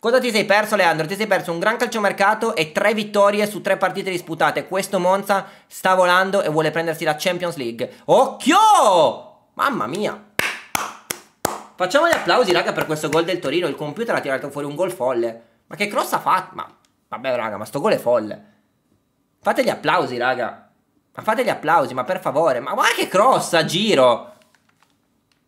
Cosa ti sei perso Leandro? Ti sei perso un gran calciomercato e tre vittorie su tre partite disputate. Questo Monza sta volando e vuole prendersi la Champions League. Occhio! Mamma mia! Facciamo gli applausi raga per questo gol del Torino. Il computer ha tirato fuori un gol folle. Ma che cross ha fatto? Ma vabbè raga, ma sto gol è folle. Fate gli applausi raga. Ma fate gli applausi, ma per favore. Ma guarda che cross a giro.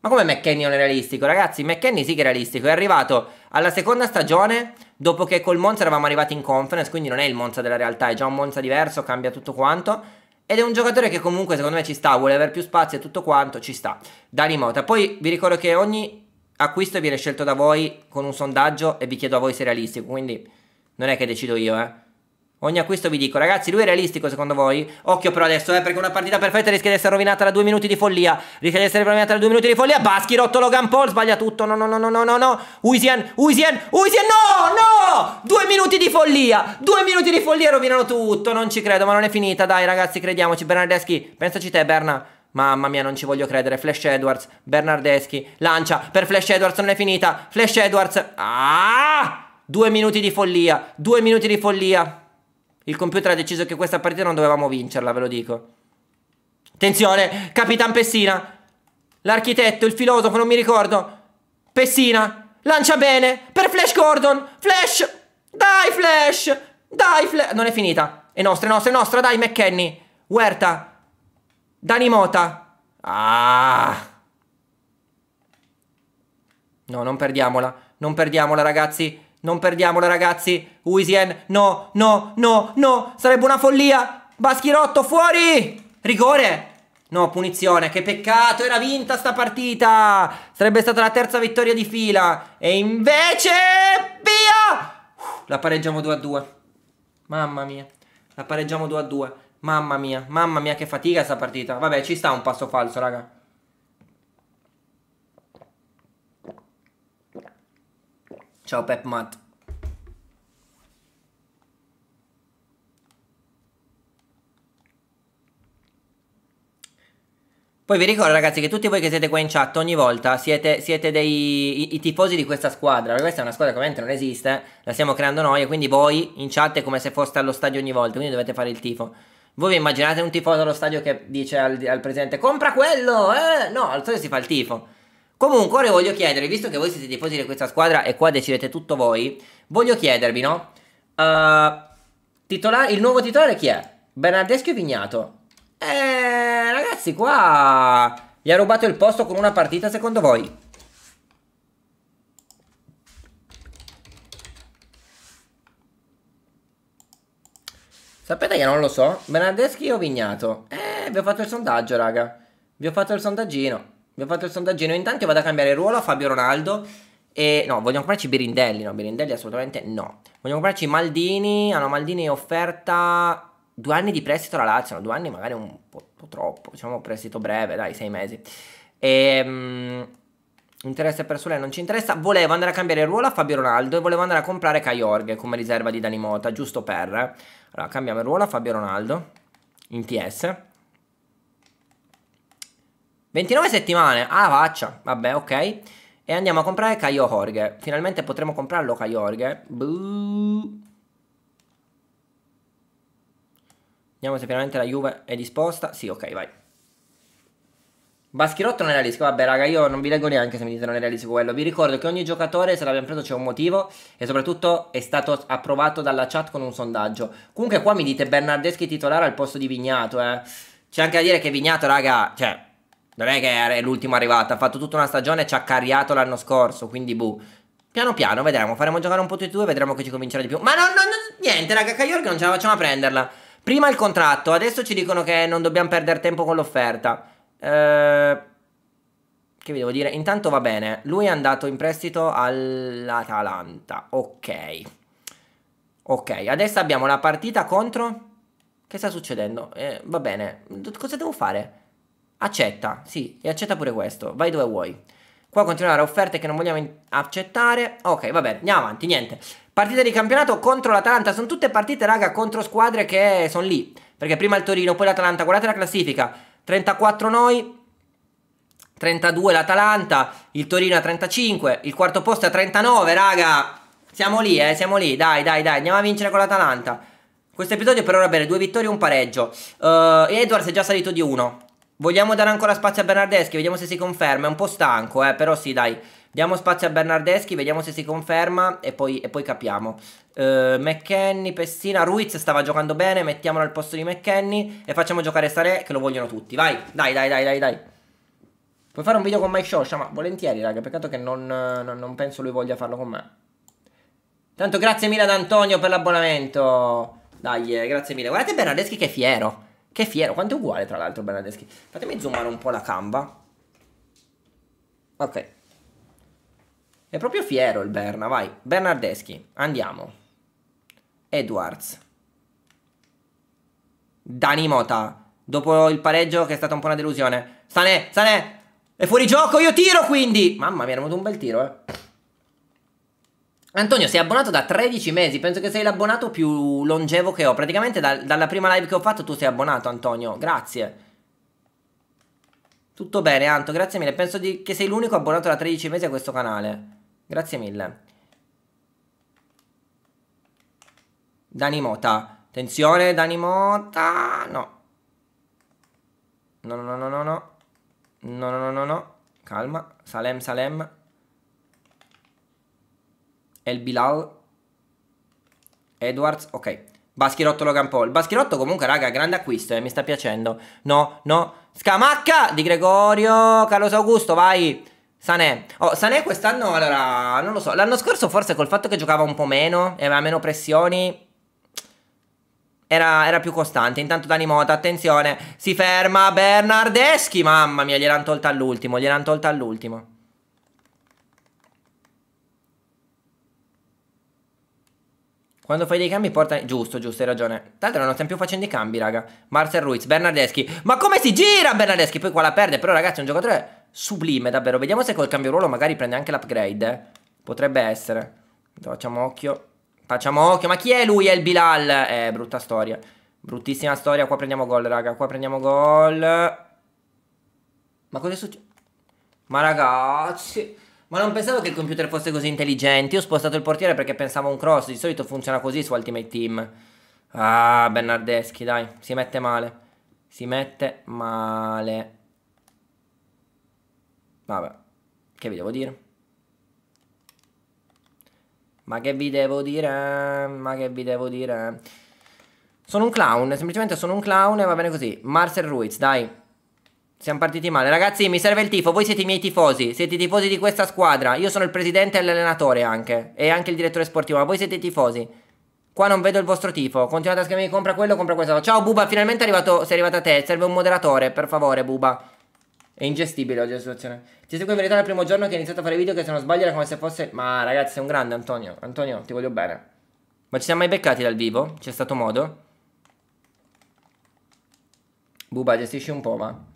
Ma come McKenny non è realistico? Ragazzi, McKenny sì che è realistico. È arrivato alla seconda stagione dopo che col Monza eravamo arrivati in conference, quindi non è il Monza della realtà, è già un Monza diverso, cambia tutto quanto. Ed è un giocatore che comunque secondo me ci sta, vuole avere più spazio e tutto quanto, ci sta. Dani Mota. Poi vi ricordo che ogni acquisto viene scelto da voi con un sondaggio e vi chiedo a voi se è realistico, quindi non è che decido io, eh. Ogni acquisto vi dico, ragazzi, lui è realistico secondo voi? Occhio però adesso, eh, perché una partita perfetta rischia di essere rovinata da due minuti di follia. Rischia di essere rovinata da due minuti di follia. Baschi, rotto Logan Paul, sbaglia tutto. No, no, no, no, no, no, Uisian, Uisian, Uisian, no, no! Due minuti di follia, due minuti di follia rovinano tutto. Non ci credo, ma non è finita. Dai, ragazzi, crediamoci. Bernardeschi, pensaci te, Berna. Mamma mia, non ci voglio credere. Flash Edwards, Bernardeschi, lancia per Flash Edwards, non è finita. Flash Edwards, ah! Due minuti di follia, due minuti di follia. Il computer ha deciso che questa partita non dovevamo vincerla, ve lo dico. Attenzione, Capitan Pessina. L'architetto, il filosofo, non mi ricordo. Pessina, lancia bene. Per Flash Gordon. Flash. Dai, Flash. Dai, Flash. Non è finita. È nostra, è nostra, è nostra. Dai, McKenny. Huerta. Dani Mota. Ah. No, non perdiamola. Non perdiamola, ragazzi. Non perdiamola, ragazzi. Uisien, no, no, no, no. Sarebbe una follia. Baschirotto, fuori! Rigore! No, punizione, che peccato, era vinta sta partita! Sarebbe stata la terza vittoria di fila. E invece... Via! Uh, la pareggiamo 2 a 2. Mamma mia. La pareggiamo 2 a 2. Mamma mia, mamma mia che fatica sta partita. Vabbè, ci sta un passo falso, raga. Ciao Pep Matt. Poi vi ricordo ragazzi che tutti voi che siete qua in chat ogni volta siete, siete dei i, i tifosi di questa squadra, questa è una squadra che ovviamente non esiste, la stiamo creando noi e quindi voi in chat è come se foste allo stadio ogni volta, quindi dovete fare il tifo. Voi vi immaginate un tifoso allo stadio che dice al, al presidente compra quello, eh? No, allo stadio si fa il tifo. Comunque ora voglio chiedere, visto che voi siete tifosi di questa squadra e qua decidete tutto voi, voglio chiedervi, no? Uh, titolare, il nuovo titolare chi è? Bernardeschi o Vignato? Eh, ragazzi, qua gli ha rubato il posto con una partita, secondo voi? Sapete che non lo so? Bernardeschi o Vignato? Eh, vi ho fatto il sondaggio, raga. Vi ho fatto il sondaggino. Abbiamo fatto il sondaggino. Intanto vado a cambiare ruolo a Fabio Ronaldo. E no, vogliamo comprarci Birindelli. No, Birindelli assolutamente no. Vogliamo comprarci Maldini. Ah no, Maldini offerta due anni di prestito alla Lazio. No, due anni magari un po', po troppo. Diciamo prestito breve, dai, sei mesi. Ehm. Interesse per Sule non ci interessa. Volevo andare a cambiare ruolo a Fabio Ronaldo e volevo andare a comprare Caiorghe come riserva di Danimota, giusto per. Allora, cambiamo il ruolo a Fabio Ronaldo in TS. 29 settimane, alla ah, faccia, vabbè, ok. E andiamo a comprare Caio Jorge. Finalmente potremo comprarlo Caio Jorge. Buh. Vediamo se finalmente la Juve è disposta. Sì, ok, vai. Baschirotto non è realistico, vabbè raga io non vi leggo neanche se mi dite non è realistico quello, vi ricordo che ogni giocatore se l'abbiamo preso c'è un motivo e soprattutto è stato approvato dalla chat con un sondaggio, comunque qua mi dite Bernardeschi titolare al posto di Vignato eh, c'è anche da dire che Vignato raga, cioè non è che è l'ultimo arrivato, ha fatto tutta una stagione e ci ha cariato l'anno scorso, quindi boh. Piano piano, vedremo, faremo giocare un po' tutti e due, vedremo che ci convincerà di più. Ma no, no, no, niente, raga, Cagliorghi non ce la facciamo a prenderla. Prima il contratto, adesso ci dicono che non dobbiamo perdere tempo con l'offerta. Eh, che vi devo dire? Intanto va bene, lui è andato in prestito all'Atalanta, ok. Ok, adesso abbiamo la partita contro... Che sta succedendo? Eh, va bene, cosa devo fare? Accetta, sì, e accetta pure questo. Vai dove vuoi. Qua continuare offerte che non vogliamo accettare. Ok, vabbè, andiamo avanti, niente. Partite di campionato contro l'Atalanta. Sono tutte partite, raga, contro squadre che sono lì. Perché prima il Torino, poi l'Atalanta. Guardate la classifica. 34 noi, 32 l'Atalanta, il Torino a 35, il quarto posto a 39, raga. Siamo lì, eh, siamo lì. Dai, dai, dai, andiamo a vincere con l'Atalanta. Questo episodio per ora bene, due vittorie e un pareggio. Uh, eh, Edward è già salito di uno. Vogliamo dare ancora spazio a Bernardeschi, vediamo se si conferma. È un po' stanco, eh, però sì, dai. Diamo spazio a Bernardeschi, vediamo se si conferma e poi, e poi capiamo. Uh, McKenny, Pessina, Ruiz stava giocando bene, mettiamolo al posto di McKenny e facciamo giocare Sarè che lo vogliono tutti. Vai, dai, dai, dai, dai, dai. Puoi fare un video con Mike Shosha, ma volentieri, raga, peccato che non, non, non penso lui voglia farlo con me. Tanto grazie mille ad Antonio per l'abbonamento. Dai, eh, grazie mille. Guardate Bernardeschi che è fiero. Che fiero, quanto è uguale tra l'altro Bernardeschi. Fatemi zoomare un po' la camba. Ok. È proprio fiero il Berna, vai. Bernardeschi, andiamo. Edwards. Dani Mota. Dopo il pareggio che è stata un po' una delusione. Sané, Sané! È fuori gioco, io tiro quindi! Mamma mia, è venuto un bel tiro, eh. Antonio, sei abbonato da 13 mesi, penso che sei l'abbonato più longevo che ho. Praticamente da, dalla prima live che ho fatto tu sei abbonato, Antonio. Grazie. Tutto bene, Anto, grazie mille. Penso di, che sei l'unico abbonato da 13 mesi a questo canale. Grazie mille. Dani Mota. Attenzione, Dani Mota. No. No, no, no, no, no. No, no, no, no, no. Calma. Salem, Salem. El Bilal, Edwards, ok. Baschirotto Logan Paul. Baschirotto comunque, raga, grande acquisto, eh, mi sta piacendo. No, no. Scamacca di Gregorio, Carlos Augusto, vai. Sané. Oh, Sané quest'anno, allora, non lo so. L'anno scorso forse col fatto che giocava un po' meno e aveva meno pressioni... Era, era più costante. Intanto Dani Mota, attenzione. Si ferma Bernardeschi. Mamma mia, gliel'hanno tolta all'ultimo, gliel'hanno tolta all'ultimo. Quando fai dei cambi porta... Giusto, giusto, hai ragione. Tanto non stiamo più facendo i cambi, raga. Marcel Ruiz, Bernardeschi. Ma come si gira Bernardeschi? Poi qua la perde, però ragazzi è un giocatore sublime, davvero. Vediamo se col cambio ruolo magari prende anche l'upgrade, eh. Potrebbe essere. Facciamo occhio. Facciamo occhio. Ma chi è lui? È il Bilal. Eh, brutta storia. Bruttissima storia. Qua prendiamo gol, raga. Qua prendiamo gol. Ma cosa è successo? Ma ragazzi... Ma non pensavo che il computer fosse così intelligente. Io ho spostato il portiere perché pensavo un cross. Di solito funziona così su Ultimate Team. Ah, Bernardeschi, dai. Si mette male. Si mette male. Vabbè. Che vi devo dire? Ma che vi devo dire? Ma che vi devo dire? Sono un clown, semplicemente sono un clown e va bene così. Marcel Ruiz, dai. Siamo partiti male. Ragazzi, mi serve il tifo. Voi siete i miei tifosi. Siete i tifosi di questa squadra. Io sono il presidente e l'allenatore anche. E anche il direttore sportivo. Ma voi siete i tifosi. Qua non vedo il vostro tifo. Continuate a scrivermi compra quello, compra questo. Ciao Buba, finalmente è arrivato, sei arrivata a te. Serve un moderatore, per favore, Buba. È ingestibile oggi la situazione. Ti seguo in verità dal primo giorno che hai iniziato a fare video che se non sbaglio era come se fosse... Ma ragazzi, sei un grande Antonio. Antonio, ti voglio bene. Ma ci siamo mai beccati dal vivo? C'è stato modo? Buba, gestisci un po', va.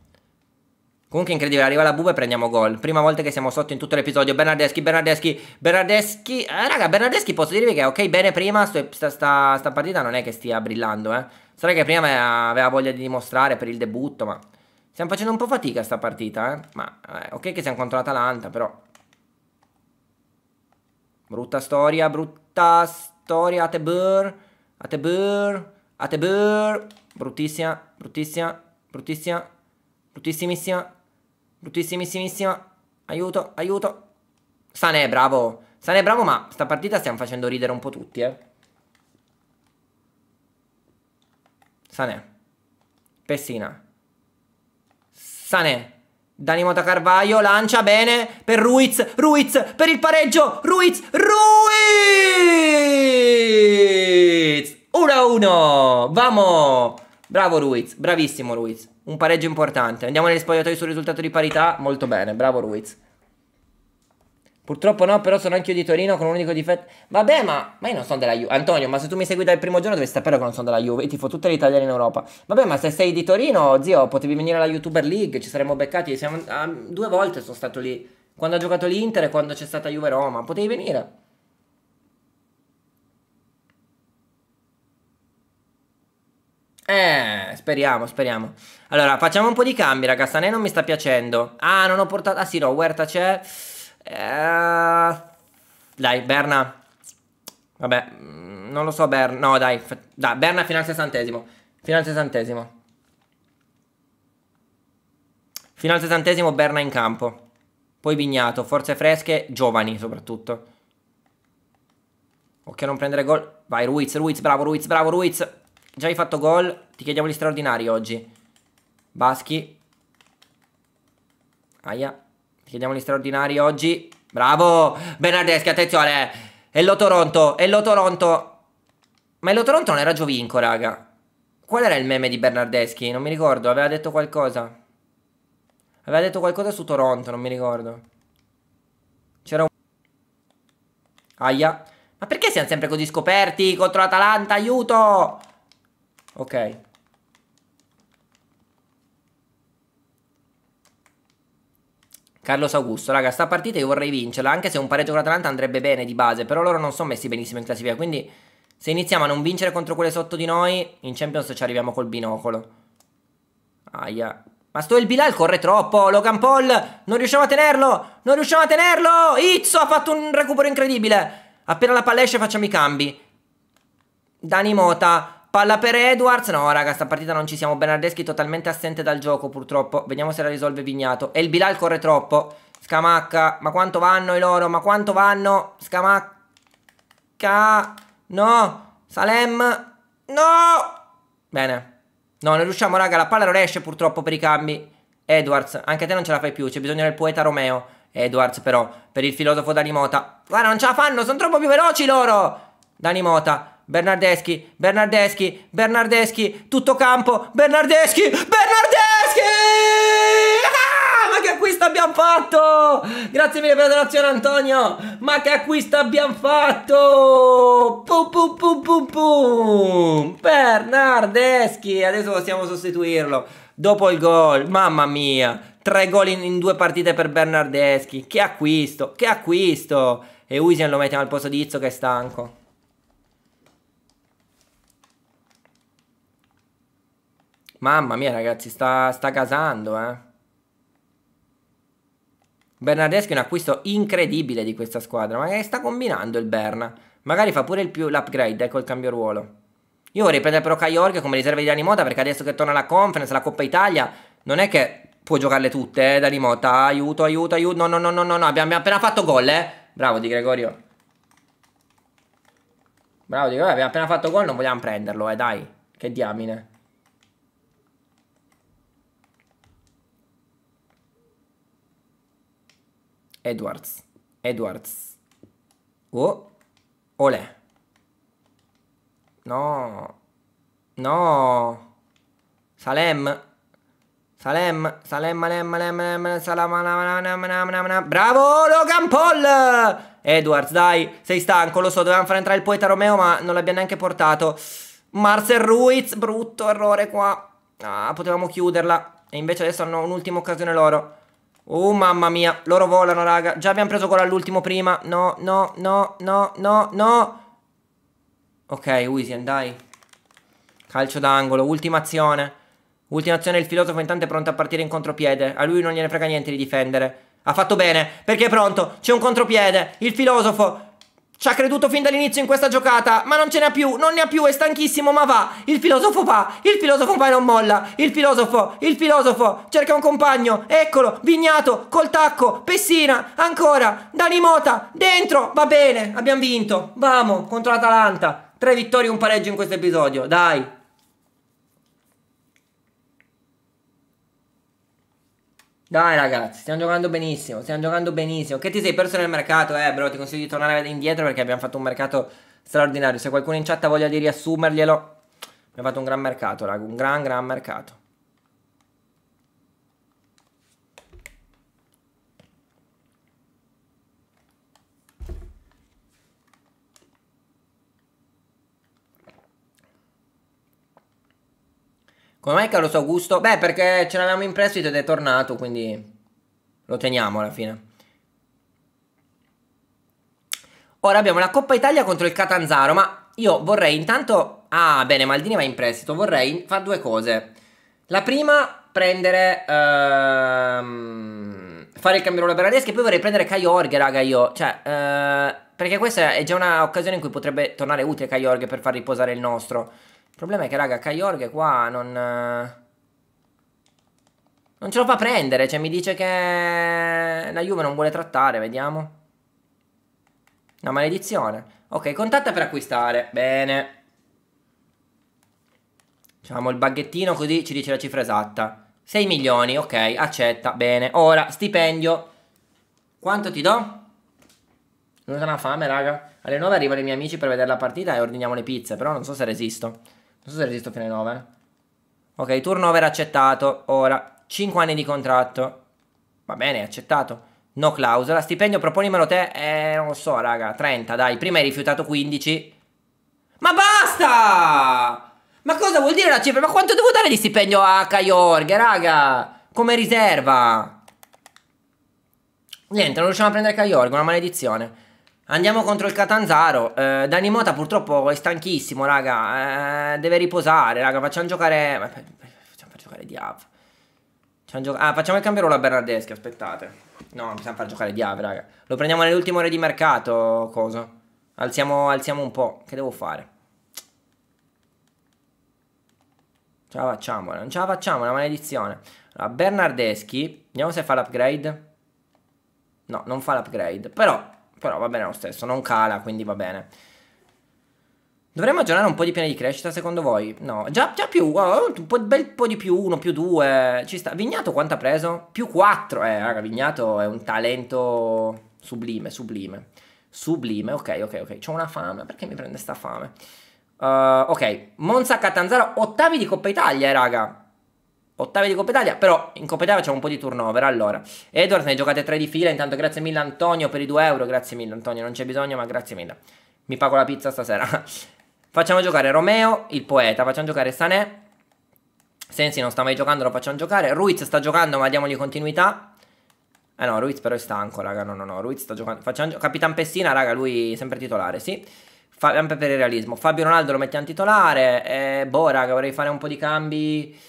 Comunque incredibile, arriva la buva e prendiamo gol. Prima volta che siamo sotto in tutto l'episodio. Bernardeschi, Bernardeschi, Bernardeschi. Eh, raga, Bernardeschi posso dirvi che è ok, bene prima, sta, sta, sta partita non è che stia brillando, eh. Sarà che prima aveva voglia di dimostrare per il debutto, ma... Stiamo facendo un po' fatica sta partita, eh. Ma, eh, ok che siamo contro l'Atalanta, però... Brutta storia, brutta storia, Atebur. Atebur. Atebur. Bruttissima, bruttissima, bruttissima, bruttissimissima. Bruttissimissimissima. Aiuto, aiuto. Sané, bravo. Sané, bravo, ma sta partita stiamo facendo ridere un po' tutti, eh. Sané. Pessina. Sané. Dani Mota Carvaio lancia bene per Ruiz, Ruiz per il pareggio, Ruiz, Ruiz! 1-1, vamo! Bravo Ruiz, bravissimo Ruiz un pareggio importante. Andiamo nelle spogliatoi sul risultato di parità. Molto bene, bravo Ruiz. Purtroppo no, però sono anch'io di Torino con un unico difetto. Vabbè, ma, ma io non sono della Juve. Antonio, ma se tu mi segui dal primo giorno dovresti sapere che non sono della Juve. Io tifo tutta l'Italia in Europa. Vabbè, ma se sei di Torino, zio, potevi venire alla YouTuber League, ci saremmo beccati. Siamo, ah, due volte sono stato lì. Quando ha giocato l'Inter e quando c'è stata Juve Roma. Potevi venire. Eh, speriamo, speriamo. Allora, facciamo un po' di cambi, raga. Sané non mi sta piacendo. Ah, non ho portato... Ah sì, no, Huerta c'è. Eh... Dai, Berna. Vabbè, mm, non lo so, Berna. No, dai. dai Berna fino al sessantesimo. Fino al sessantesimo. Fino al sessantesimo Berna in campo. Poi Vignato, forze fresche, giovani soprattutto. Occhio non prendere gol. Vai, Ruiz, Ruiz, bravo, Ruiz, bravo, Ruiz. Già hai fatto gol. Ti chiediamo gli straordinari oggi. Baschi. Aia. Ti chiediamo gli straordinari oggi. Bravo. Bernardeschi, attenzione. E lo Toronto. E lo Toronto. Ma e lo Toronto non era Giovinco, raga. Qual era il meme di Bernardeschi? Non mi ricordo, aveva detto qualcosa. Aveva detto qualcosa su Toronto, non mi ricordo. C'era un... Aia. Ma perché siamo sempre così scoperti contro l'Atalanta? Aiuto! Ok. Carlos Augusto, raga, sta partita io vorrei vincerla, anche se un pareggio con l'Atalanta andrebbe bene di base, però loro non sono messi benissimo in classifica, quindi se iniziamo a non vincere contro quelle sotto di noi, in Champions ci arriviamo col binocolo. Aia. Ma sto il Bilal corre troppo, Logan Paul, non riusciamo a tenerlo, non riusciamo a tenerlo, Izzo ha fatto un recupero incredibile. Appena la palla esce facciamo i cambi. Dani Mota, Palla per Edwards, no raga, sta partita non ci siamo, Bernardeschi totalmente assente dal gioco purtroppo, vediamo se la risolve Vignato, e il Bilal corre troppo, Scamacca, ma quanto vanno i loro, ma quanto vanno, Scamacca, no, Salem, no, bene, no non riusciamo raga, la palla non esce purtroppo per i cambi, Edwards, anche te non ce la fai più, c'è bisogno del poeta Romeo, Edwards però, per il filosofo Danimota, guarda non ce la fanno, sono troppo più veloci loro, Danimota, Bernardeschi, Bernardeschi, Bernardeschi, tutto campo, Bernardeschi, Bernardeschi! Ah, ma che acquisto abbiamo fatto! Grazie mille per la donazione Antonio! Ma che acquisto abbiamo fatto! Pum pum pum pum pum! Bernardeschi! Adesso possiamo sostituirlo. Dopo il gol, mamma mia! Tre gol in, in due partite per Bernardeschi. Che acquisto, che acquisto! E Usian lo mettiamo al posto di Izzo che è stanco. Mamma mia ragazzi, sta, sta casando, eh. Bernardeschi è un acquisto incredibile di questa squadra. Ma che sta combinando il Berna? Magari fa pure l'upgrade eh, col cambio ruolo. Io vorrei prendere però Caiorg come riserva di Dani perché adesso che torna la conference, la Coppa Italia, non è che può giocarle tutte, eh, Dani Mota. Aiuto, aiuto, aiuto. No, no, no, no, no, no. Abbiamo, appena fatto gol, eh. Bravo Di Gregorio. Bravo Di Gregorio, abbiamo appena fatto gol, non vogliamo prenderlo, eh, dai. Che diamine. Edwards, Edwards. Oh, olè. No, no. Salem. Salem, Salem, Salem, Salem, Salem. Salam, Bravo Logan Paul! Edwards, dai, sei stanco, lo so, dovevamo far entrare il poeta Romeo, ma non l'abbiamo neanche portato. Marcel Ruiz, brutto errore qua. Ah, potevamo chiuderla. E invece adesso hanno un'ultima occasione loro. Oh mamma mia, loro volano raga Già abbiamo preso gol all'ultimo prima No, no, no, no, no, no Ok, Wisian dai Calcio d'angolo, ultima azione Ultima azione, il filosofo intanto è pronto a partire in contropiede A lui non gliene frega niente di difendere Ha fatto bene, perché è pronto C'è un contropiede, il filosofo ci ha creduto fin dall'inizio in questa giocata, ma non ce n'ha più, non ne ha più, è stanchissimo, ma va. Il filosofo va, il filosofo va e non molla. Il filosofo, il filosofo, cerca un compagno, eccolo, Vignato, col tacco, Pessina, ancora, Dani Mota, dentro, va bene, abbiamo vinto. Vamo, contro l'Atalanta. Tre vittorie e un pareggio in questo episodio, dai. Dai ragazzi, stiamo giocando benissimo, stiamo giocando benissimo. Che ti sei perso nel mercato, eh bro, ti consiglio di tornare indietro perché abbiamo fatto un mercato straordinario. Se qualcuno in chat ha voglia di riassumerglielo, abbiamo fatto un gran mercato, raga, un gran gran mercato. Come mai caro su Augusto? Beh, perché ce l'avevamo in prestito ed è tornato, quindi lo teniamo alla fine. Ora abbiamo la Coppa Italia contro il Catanzaro, ma io vorrei intanto... Ah, bene, Maldini va in prestito. Vorrei fare due cose. La prima, prendere... Ehm... Fare il cambiolo Berardeschi e poi vorrei prendere Caiorghe, raga, io. Cioè, eh... perché questa è già un'occasione in cui potrebbe tornare utile Caiorghe per far riposare il nostro. Il problema è che, raga, Kaiorghe qua non... Eh, non ce lo fa prendere, cioè mi dice che la Juve non vuole trattare, vediamo. Una maledizione. Ok, contatta per acquistare, bene. Facciamo il baghettino così ci dice la cifra esatta. 6 milioni, ok, accetta, bene. Ora, stipendio. Quanto ti do? Non ho una fame, raga. Alle 9 arrivano i miei amici per vedere la partita e ordiniamo le pizze, però non so se resisto. Non so se resisto fino ai 9. Ok, turnover accettato. Ora, 5 anni di contratto. Va bene, accettato. No clausola. Stipendio proponimelo te. Eh, non lo so, raga. 30, dai. Prima hai rifiutato 15. Ma basta! Ma cosa vuol dire la cifra? Ma quanto devo dare di stipendio a Kaiorg, raga? Come riserva? Niente, non riusciamo a prendere Kaiorg, una maledizione. Andiamo contro il Catanzaro. Eh, Dani Mota purtroppo è stanchissimo, raga. Eh, deve riposare, raga. Facciamo giocare... Facciamo far giocare Diav. Facciamo gioca... Ah, facciamo il cambiolo a Bernardeschi, aspettate. No, non possiamo far giocare Diav, raga. Lo prendiamo nelle ultime ore di mercato, cosa? Alziamo, alziamo un po'. Che devo fare? Ce la facciamo, non ce la facciamo, è una maledizione. Allora, Bernardeschi. Vediamo se fa l'upgrade. No, non fa l'upgrade. Però però va bene lo stesso, non cala, quindi va bene. Dovremmo aggiornare un po' di piani di crescita secondo voi? No, già, già più, un po', bel po' di più, uno più due, ci sta. Vignato quanto ha preso? Più quattro, eh raga, Vignato è un talento sublime, sublime. Sublime, ok, ok, ok, C'ho una fame, perché mi prende sta fame? Uh, ok, Monza Catanzaro, ottavi di Coppa Italia, eh, raga. Ottavi di Coppa Italia, però in Coppa Italia c'è un po' di turnover. Allora, Edwards ne giocate tre di fila. Intanto, grazie mille, Antonio, per i 2 euro. Grazie mille, Antonio, non c'è bisogno, ma grazie mille. Mi pago la pizza stasera. facciamo giocare Romeo, il poeta. Facciamo giocare Sanè. Sensi non sta mai giocando, lo facciamo giocare. Ruiz sta giocando, ma diamogli continuità. Eh no, Ruiz però è stanco, raga. No, no, no. Ruiz sta giocando. Facciamo gio Capitan Pessina, raga, lui è sempre titolare, sì. Fa- per il realismo. Fabio Ronaldo lo mettiamo titolare. Eh, boh, raga, vorrei fare un po' di cambi.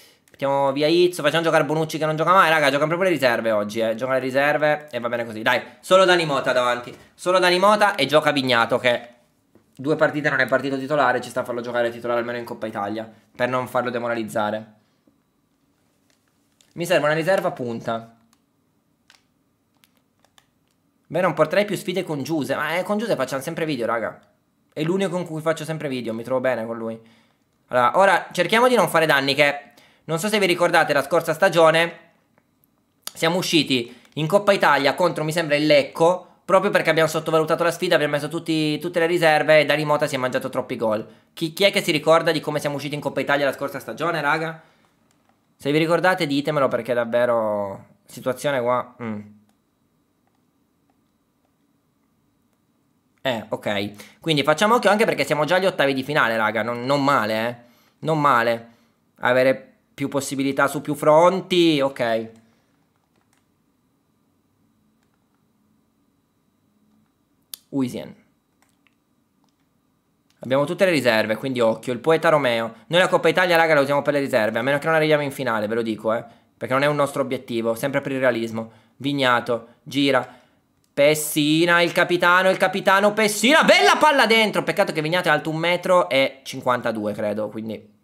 Mettiamo via Izzo, facciamo giocare Bonucci che non gioca mai, raga, giocano proprio le riserve oggi, eh. gioca le riserve e va bene così. Dai, solo Dani Mota davanti. Solo Dani Mota e gioca Vignato che due partite non è partito titolare, ci sta a farlo giocare titolare almeno in Coppa Italia, per non farlo demoralizzare. Mi serve una riserva punta. Beh, non porterei più sfide con Giuse, ma eh, con Giuse facciamo sempre video, raga. È l'unico con cui faccio sempre video, mi trovo bene con lui. Allora, ora cerchiamo di non fare danni che non so se vi ricordate la scorsa stagione, siamo usciti in Coppa Italia contro, mi sembra, il Lecco, proprio perché abbiamo sottovalutato la sfida, abbiamo messo tutti, tutte le riserve e da rimota si è mangiato troppi gol. Chi, chi, è che si ricorda di come siamo usciti in Coppa Italia la scorsa stagione, raga? Se vi ricordate ditemelo perché davvero... Situazione qua... Mm. Eh, ok. Quindi facciamo occhio anche perché siamo già agli ottavi di finale, raga. Non, non male, eh. Non male. Avere più possibilità su più fronti, ok. Uisien. Abbiamo tutte le riserve, quindi occhio. Il poeta Romeo. Noi la Coppa Italia, raga, la usiamo per le riserve, a meno che non arriviamo in finale, ve lo dico, eh. Perché non è un nostro obiettivo, sempre per il realismo. Vignato, gira. Pessina, il capitano, il capitano Pessina. Bella palla dentro. Peccato che Vignato è alto un metro e 52, credo, quindi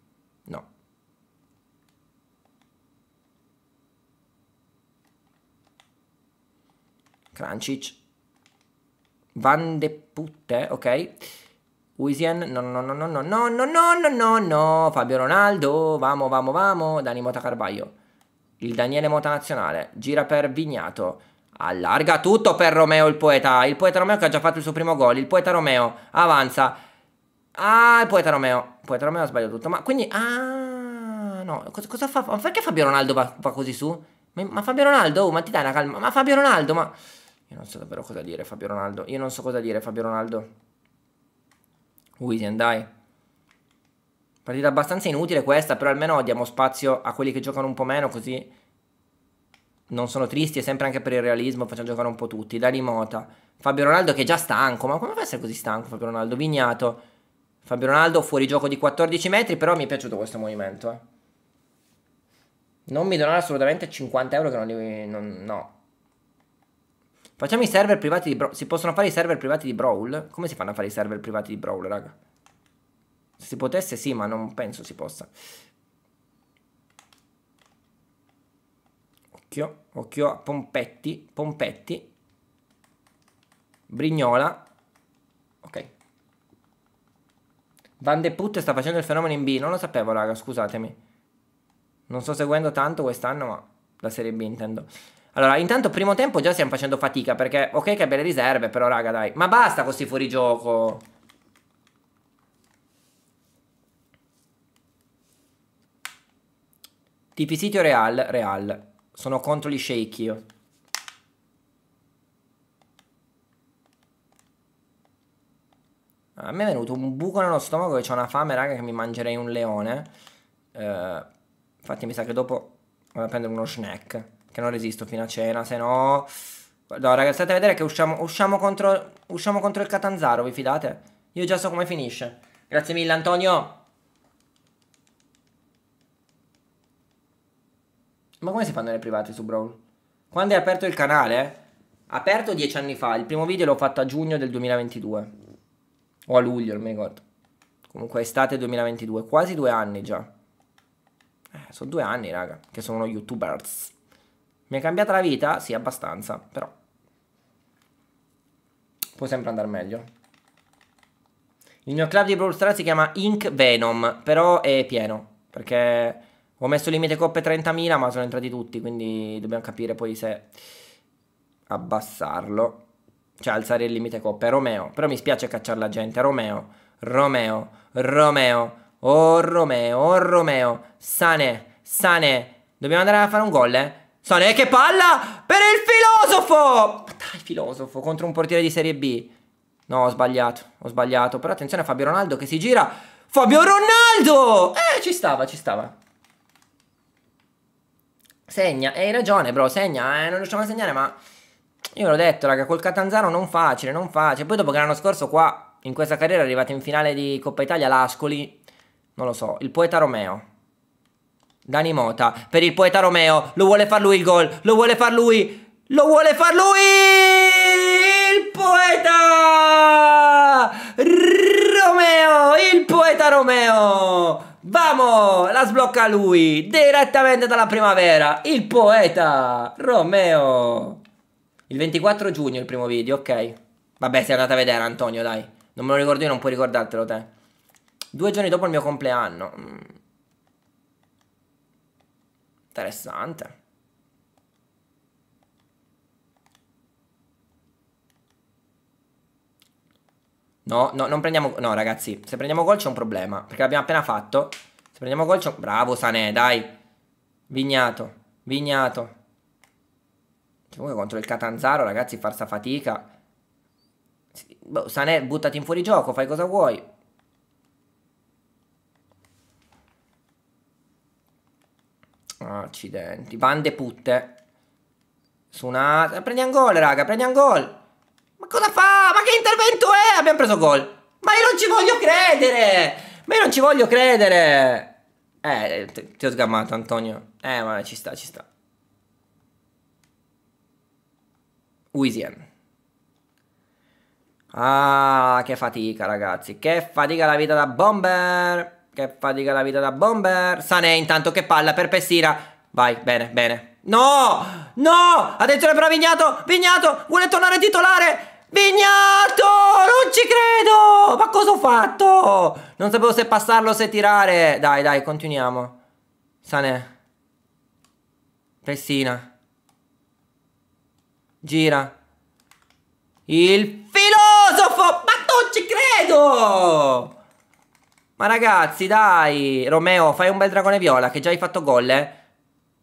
Krancic, Van de Putte, ok? Uisien, no, no, no, no, no, no, no, no, no, no, no, Fabio Ronaldo, vamo, vamo, vamo, Dani Mota Carbaglio, il Daniele Mota Nazionale, gira per Vignato, allarga tutto per Romeo il poeta, il poeta Romeo che ha già fatto il suo primo gol, il poeta Romeo, avanza, ah, il poeta Romeo, il poeta Romeo ha sbagliato tutto, ma quindi, ah, no, cosa, cosa fa, ma perché Fabio Ronaldo va, va così su? Ma, ma Fabio Ronaldo, oh, ma ti dai una calma, ma Fabio Ronaldo, ma... Io non so davvero cosa dire, Fabio Ronaldo. Io non so cosa dire, Fabio Ronaldo. Wizen, dai. Partita abbastanza inutile questa, però almeno diamo spazio a quelli che giocano un po' meno, così non sono tristi e sempre anche per il realismo facciamo giocare un po' tutti. Da Limota, Fabio Ronaldo che è già stanco, ma come fa a essere così stanco Fabio Ronaldo? Vignato, Fabio Ronaldo fuori gioco di 14 metri, però mi è piaciuto questo movimento. Eh. Non mi donare assolutamente 50 euro che non li... Non, no, Facciamo i server privati di Brawl. Si possono fare i server privati di Brawl? Come si fanno a fare i server privati di Brawl, raga? Se si potesse sì, ma non penso si possa. Occhio, occhio a Pompetti, Pompetti. Brignola. Ok. Van de Putte sta facendo il fenomeno in B, non lo sapevo raga, scusatemi. Non sto seguendo tanto quest'anno, ma la Serie B intendo. Allora, intanto primo tempo già stiamo facendo fatica perché ok che abbia le riserve, però raga, dai. Ma basta con sti fuorigioco. Tipi sitio Real, Real. Sono contro gli shake io. A me è venuto un buco nello stomaco che c'ho una fame, raga, che mi mangerei un leone. Eh, infatti mi sa che dopo vado a prendere uno snack. Che non resisto fino a cena, se no... No, ragazzi, state a vedere che usciamo, usciamo, contro, usciamo contro il Catanzaro, vi fidate? Io già so come finisce. Grazie mille, Antonio. Ma come si fanno le private su Brawl? Quando è aperto il canale? Eh? Aperto dieci anni fa. Il primo video l'ho fatto a giugno del 2022. O a luglio, non mi ricordo. Comunque estate 2022. Quasi due anni già. Eh, sono due anni, raga, che sono uno YouTubers. Mi è cambiata la vita? Sì, abbastanza, però. Può sempre andare meglio. Il mio club di Brawl Stars si chiama Ink Venom, però è pieno, perché ho messo limite coppe 30.000, ma sono entrati tutti, quindi dobbiamo capire poi se abbassarlo. Cioè alzare il limite coppe. Romeo, però mi spiace cacciare la gente. Romeo, Romeo, Romeo, oh Romeo, oh Romeo, Sane, Sane. Dobbiamo andare a fare un gol, eh? e che palla per il filosofo! Ma dai filosofo contro un portiere di Serie B. No, ho sbagliato, ho sbagliato. Però attenzione a Fabio Ronaldo che si gira. Fabio Ronaldo! Eh, ci stava, ci stava. Segna, eh, hai ragione bro, segna, eh, non riusciamo a segnare ma... Io l'ho detto raga, col Catanzaro non facile, non facile. Poi dopo che l'anno scorso qua, in questa carriera, è arrivato in finale di Coppa Italia l'Ascoli. Non lo so, il poeta Romeo. Dani Mota per il poeta Romeo. Lo vuole far lui il gol. Lo vuole far lui. Lo vuole far lui! Il poeta! Romeo! Il poeta Romeo! Vamo! La sblocca lui! Direttamente dalla primavera! Il poeta! Romeo! Il 24 giugno il primo video, ok. Vabbè, sei andata a vedere Antonio, dai. Non me lo ricordo io, non puoi ricordartelo te. Due giorni dopo il mio compleanno. Mm. Interessante. No, no, non prendiamo... No, ragazzi, se prendiamo gol c'è un problema. Perché l'abbiamo appena fatto. Se prendiamo gol c'è un... Bravo, Sanè, dai. Vignato, Vignato. Cioè, comunque contro il Catanzaro, ragazzi, far sta fatica. Boh, Sanè, buttati in fuorigioco, fai cosa vuoi. Accidenti. Bande putte. Su una... Prendiamo gol, raga, prendiamo gol. Ma cosa fa? Ma che intervento è? Abbiamo preso gol. Ma io non ci voglio credere. Ma io non ci voglio credere. Eh, ti, ho sgammato, Antonio. Eh, ma ci sta, ci sta. Uisian. Ah, che fatica, ragazzi. Che fatica la vita da bomber. Che fatica la vita da bomber. Sané intanto che palla per Pessira. Vai, bene, bene. No! No! Attenzione però Vignato! Vignato! Vuole tornare titolare! Vignato! Non ci credo! Ma cosa ho fatto? Non sapevo se passarlo o se tirare. Dai, dai, continuiamo. Sané. Pessina. Gira. Il filosofo! Ma non ci credo! Ma ragazzi, dai, Romeo, fai un bel dragone viola che già hai fatto gol, eh.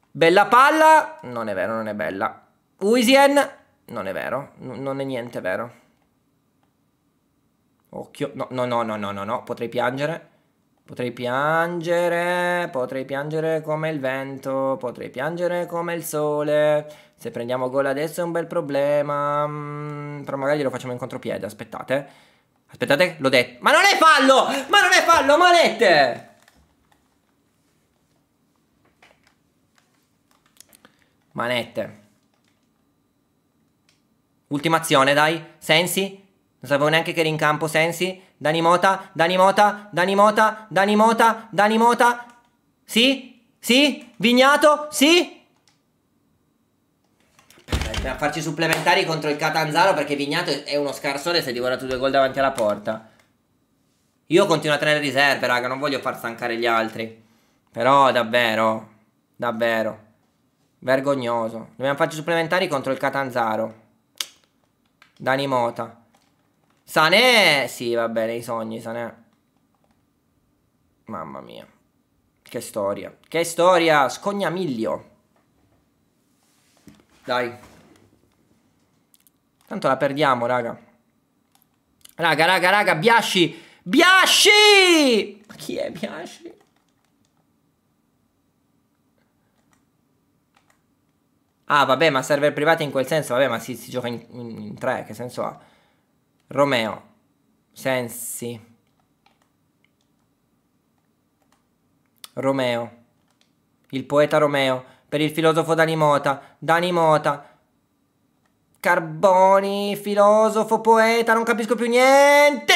Bella palla? Non è vero, non è bella. Uisien? Non è vero, N non è niente vero. Occhio. No, no, no, no, no, no, potrei piangere. Potrei piangere, potrei piangere come il vento, potrei piangere come il sole. Se prendiamo gol adesso è un bel problema. Mm, però magari lo facciamo in contropiede, aspettate. Aspettate, l'ho detto. Ma non è fallo! Ma non è fallo, manette! Manette. Ultima azione, dai. Sensi. Non sapevo neanche che era in campo, Sensi. Danimota, Danimota, Danimota, Danimota, Danimota. Sì? Sì? Vignato? Sì? a farci supplementari contro il Catanzaro perché Vignato è uno scarsone se ha divorato due gol davanti alla porta. Io continuo a tenere riserve, raga, non voglio far stancare gli altri. Però davvero, davvero, vergognoso. Dobbiamo farci supplementari contro il Catanzaro. Dani Mota. Sané, sì, va bene, i sogni, Sané. Mamma mia. Che storia. Che storia, Scognamiglio. Dai. Tanto la perdiamo, raga. Raga, raga, raga, Biasci! Biasci! Ma chi è Biasci? Ah, vabbè, ma server privati in quel senso, vabbè, ma si, si gioca in, in, in, tre, che senso ha? Romeo. Sensi. Romeo. Il poeta Romeo. Per il filosofo Danimota. Danimota. Carboni, filosofo, poeta, non capisco più niente!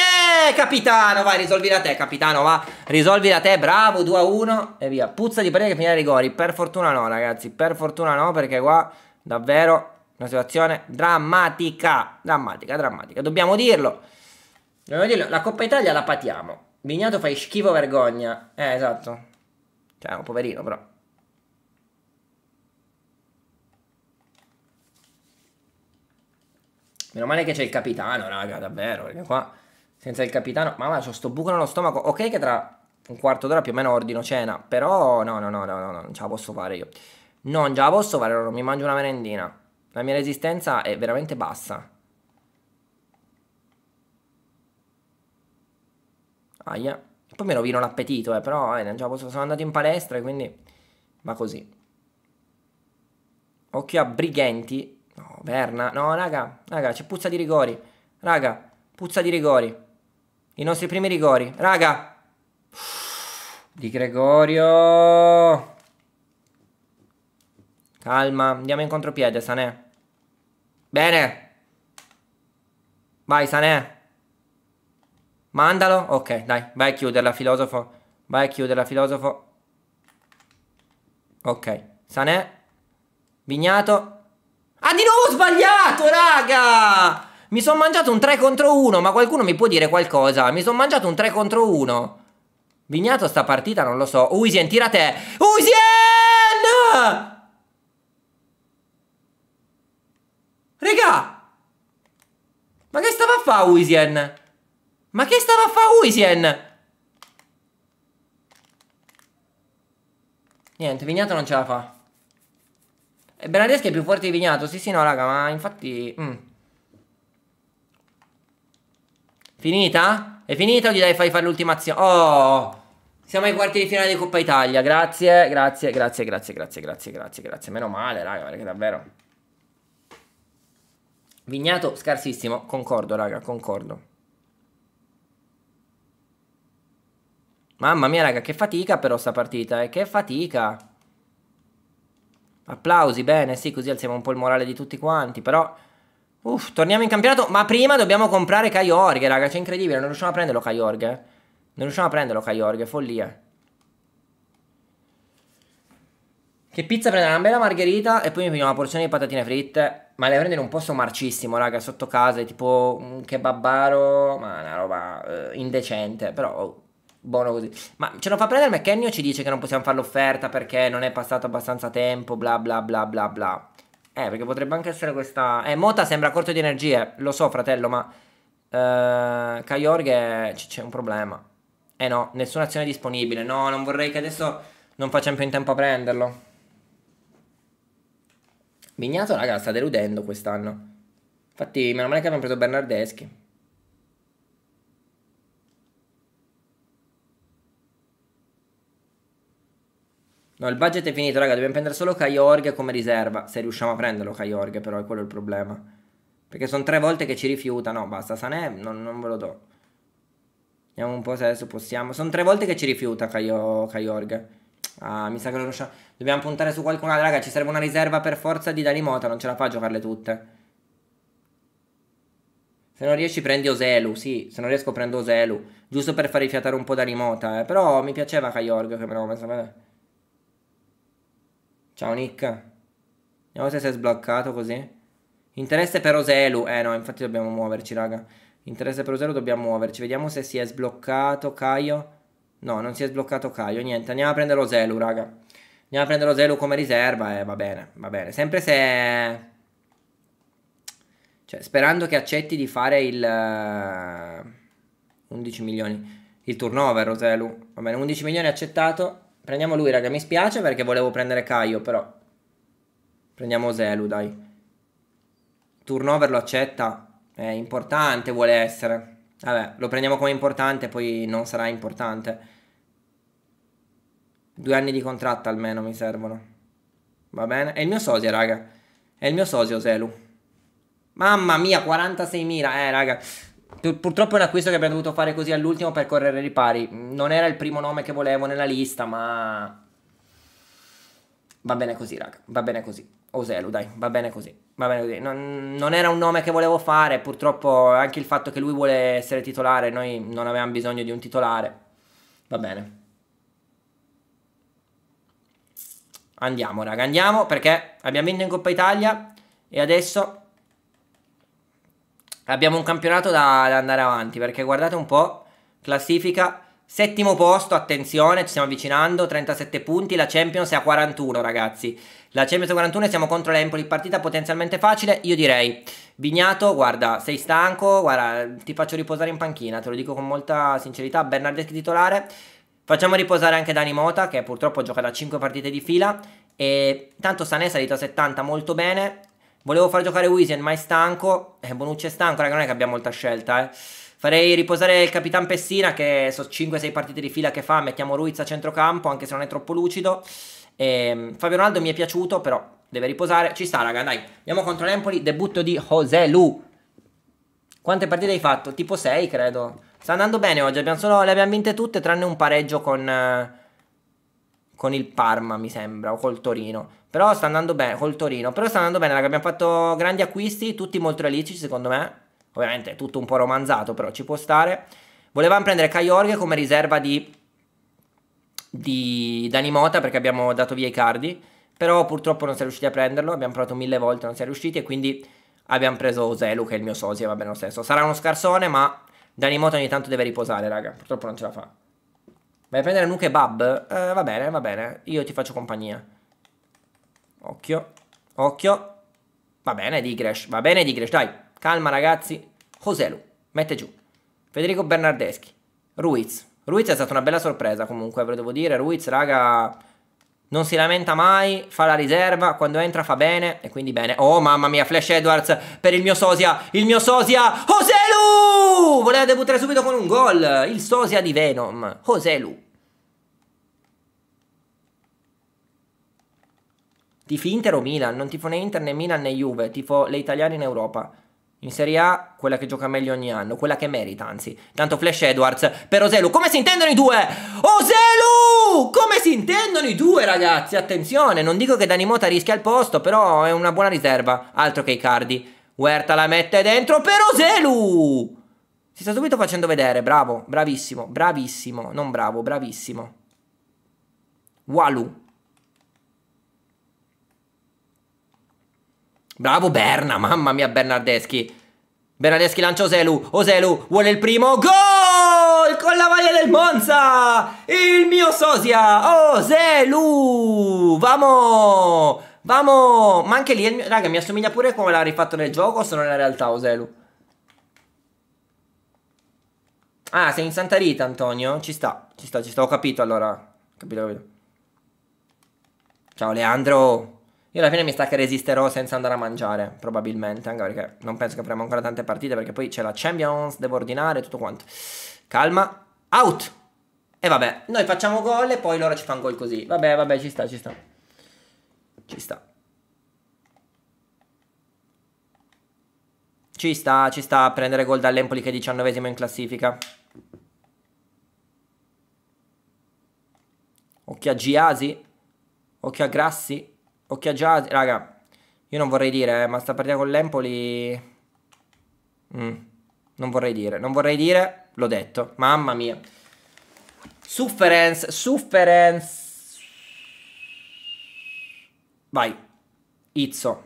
Capitano, vai, risolvi da te, capitano, va. Risolvi da te, bravo, 2 a 1 e via. Puzza di parere che finirà i rigori. Per fortuna no, ragazzi, per fortuna no, perché qua davvero una situazione drammatica, drammatica, drammatica. Dobbiamo dirlo. Dobbiamo dirlo, la Coppa Italia la patiamo. Vignato fai schifo vergogna. Eh, esatto. Cioè, un poverino, però. Meno male che c'è il capitano, raga, davvero, perché qua senza il capitano... Mamma, c'ho sto buco nello stomaco. Ok che tra un quarto d'ora più o meno ordino cena, però no, no, no, no, no, non ce la posso fare io. Non ce la posso fare, non mi mangio una merendina. La mia resistenza è veramente bassa. Aia. Poi mi rovino l'appetito, eh, però eh, non ce la posso... Sono andato in palestra e quindi va così. Occhio a brighenti Verna. No, raga, raga, c'è puzza di rigori. Raga, puzza di rigori. I nostri primi rigori. Raga. Di Gregorio. Calma, andiamo in contropiede, Sanè. Bene. Vai, Sanè. Mandalo. Ok, dai, vai a chiuderla, filosofo. Vai a chiuderla, filosofo. Ok, Sanè. Vignato. Ha ah, di nuovo sbagliato, raga! Mi sono mangiato un 3 contro 1, ma qualcuno mi può dire qualcosa? Mi sono mangiato un 3 contro 1. Vignato sta partita, non lo so. Uisien, tira te. Uisien! Regà! Ma che stava a fa Uisien? Ma che stava a fa Uisien? Niente, Vignato non ce la fa. Bernardeschi è più forte di Vignato. Sì, sì, no, raga, ma infatti... Mm. Finita? È finita o gli dai fai fare l'ultima azione? Oh! Siamo ai quarti di finale di Coppa Italia. Grazie, grazie, grazie, grazie, grazie, grazie, grazie, grazie. Meno male, raga, perché davvero... Vignato scarsissimo, concordo raga, concordo. Mamma mia raga, che fatica però sta partita, eh, che fatica. Applausi, bene, sì, così alziamo un po' il morale di tutti quanti, però... Uff, torniamo in campionato, ma prima dobbiamo comprare Kaiorghe, raga, c'è incredibile, non riusciamo a prenderlo Kaiorghe. Eh. Non riusciamo a prenderlo Kaiorghe, follia. Che pizza prendere? Una bella margherita e poi mi prendo una porzione di patatine fritte. Ma le prendo in un posto marcissimo, raga, sotto casa, tipo un kebabaro, ma una roba eh, indecente, però... Oh, buono così. Ma ce lo fa prendere McKenny ci dice che non possiamo fare l'offerta perché non è passato abbastanza tempo, bla bla bla bla bla. Eh, perché potrebbe anche essere questa... Eh, Mota sembra corto di energie, lo so fratello, ma... Eh, Kaiorghe c'è un problema. Eh no, nessuna azione disponibile. No, non vorrei che adesso non facciamo più in tempo a prenderlo. Mignato, raga, sta deludendo quest'anno. Infatti, meno male che abbiamo preso Bernardeschi. No, il budget è finito, raga. Dobbiamo prendere solo Kaiorg come riserva. Se riusciamo a prenderlo, Kaiorg, però è quello il problema. Perché sono tre volte che ci rifiuta. No, basta. Sanè, non, non ve lo do. Vediamo un po' se adesso possiamo. Sono tre volte che ci rifiuta Kaiorg. Ah, mi sa che lo riusciamo. Dobbiamo puntare su qualcun altro. Raga, ci serve una riserva per forza di Dalimota. Non ce la fa a giocarle tutte. Se non riesci prendi Oselu, sì, se non riesco prendo Oselu, giusto per far rifiatare un po' da rimota, eh. però mi piaceva Kaiorg che me lo messo, vabbè. Ciao Nick. Vediamo se si è sbloccato così. Interesse per Oselu. Eh no, infatti dobbiamo muoverci, raga. Interesse per Oselu dobbiamo muoverci. Vediamo se si è sbloccato Caio. No, non si è sbloccato Caio. Niente, andiamo a prendere Oselu, raga. Andiamo a prendere Oselu come riserva e eh, va bene, va bene. Sempre se... Cioè, sperando che accetti di fare il... 11 eh, milioni. Il turnover, Oselu. Va bene, 11 milioni accettato. Prendiamo lui, raga. Mi spiace perché volevo prendere Caio, però. Prendiamo Zelu, dai. Turnover lo accetta. È importante, vuole essere. Vabbè, lo prendiamo come importante, poi non sarà importante. Due anni di contratto almeno mi servono. Va bene? È il mio sosia, raga. È il mio sosia, Zelu. Mamma mia, 46.000. Eh, raga. Purtroppo è un acquisto che abbiamo dovuto fare così all'ultimo per correre ai pari. Non era il primo nome che volevo nella lista, ma... Va bene così, raga. Va bene così. Oselu, dai, va bene così. Va bene così. Non, non, era un nome che volevo fare. Purtroppo anche il fatto che lui vuole essere titolare, noi non avevamo bisogno di un titolare. Va bene. Andiamo, raga, andiamo perché abbiamo vinto in Coppa Italia e adesso Abbiamo un campionato da, da andare avanti perché guardate un po', classifica, settimo posto, attenzione, ci stiamo avvicinando, 37 punti, la Champions è a 41 ragazzi. La Champions 41 e siamo contro l'Empoli, partita potenzialmente facile, io direi. Vignato, guarda, sei stanco, guarda, ti faccio riposare in panchina, te lo dico con molta sincerità, Bernardeschi titolare. Facciamo riposare anche Dani Mota, che purtroppo gioca da 5 partite di fila. E tanto Sané è salito a 70 molto bene. Volevo far giocare Wiesel, ma è stanco. Eh, Bonucci è stanco, raga, non è che abbia molta scelta, eh. Farei riposare il Capitan Pessina, che so 5-6 partite di fila che fa. Mettiamo Ruiz a centrocampo, anche se non è troppo lucido. E, ehm, Fabio Ronaldo mi è piaciuto, però deve riposare. Ci sta, raga, dai. Andiamo contro l'Empoli, debutto di José Lu. Quante partite hai fatto? Tipo 6, credo. Sta andando bene oggi, abbiamo solo, le abbiamo vinte tutte, tranne un pareggio con... Eh, con il Parma, mi sembra, o col Torino. Però sta andando bene, col Torino. Però sta andando bene, raga, abbiamo fatto grandi acquisti, tutti molto realistici, secondo me. Ovviamente è tutto un po' romanzato, però ci può stare. Volevamo prendere Kaiorghe come riserva di, di Dani Mota, perché abbiamo dato via i cardi. Però purtroppo non si è riusciti a prenderlo, abbiamo provato mille volte, non si è riusciti, e quindi abbiamo preso Zelu, che è il mio sosia, va bene lo stesso. Sarà uno scarsone, ma Dani Mota ogni tanto deve riposare, raga, purtroppo non ce la fa. Vai a prendere un kebab? Eh, va bene, va bene. Io ti faccio compagnia. Occhio. Occhio. Va bene, Digresh. Va bene, Digresh. Dai. Calma, ragazzi. Joselu. Mette giù. Federico Bernardeschi. Ruiz. Ruiz è stata una bella sorpresa comunque, ve lo devo dire. Ruiz, raga non si lamenta mai, fa la riserva, quando entra fa bene e quindi bene. Oh mamma mia, Flash Edwards per il mio sosia, il mio sosia Joselu! Voleva debuttare subito con un gol, il sosia di Venom, Joselu. Tifo Inter o Milan? Non tifo né Inter né Milan né Juve, tifo le italiane in Europa. In Serie A, quella che gioca meglio ogni anno, quella che merita, anzi. Tanto Flash Edwards per Oselu. Come si intendono i due? Oselu! Come si intendono i due, ragazzi? Attenzione, non dico che Dani Mota rischia il posto, però è una buona riserva. Altro che i cardi. Huerta la mette dentro per Oselu! Si sta subito facendo vedere, bravo, bravissimo, bravissimo, non bravo, bravissimo. Walu, Bravo Berna, mamma mia Bernardeschi. Bernardeschi lancia Oselu, Oselu vuole il primo gol con la maglia del Monza! Il mio sosia Oselu! Vamo! Vamo! Ma anche lì, mio... raga, mi assomiglia pure come l'ha rifatto nel gioco, se non è realtà Oselu. Ah, sei in Santa Rita, Antonio? Ci sta, ci sta, ci sta, ho capito allora. Capito, capito. Ciao Leandro. Io alla fine mi sta che resisterò senza andare a mangiare, probabilmente, anche perché non penso che avremo ancora tante partite, perché poi c'è la Champions, devo ordinare, tutto quanto. Calma, out! E vabbè, noi facciamo gol e poi loro ci fanno gol così. Vabbè, vabbè, ci sta, ci sta. Ci sta. Ci sta, ci sta a prendere gol dall'Empoli che è diciannovesimo in classifica. Occhio a Giasi. Occhio a Grassi. Occhiaggiati, raga. Io non vorrei dire, eh, ma sta partita con l'Empoli... Mm, non vorrei dire, non vorrei dire, l'ho detto. Mamma mia. Sufference, sufference. Vai. Izzo.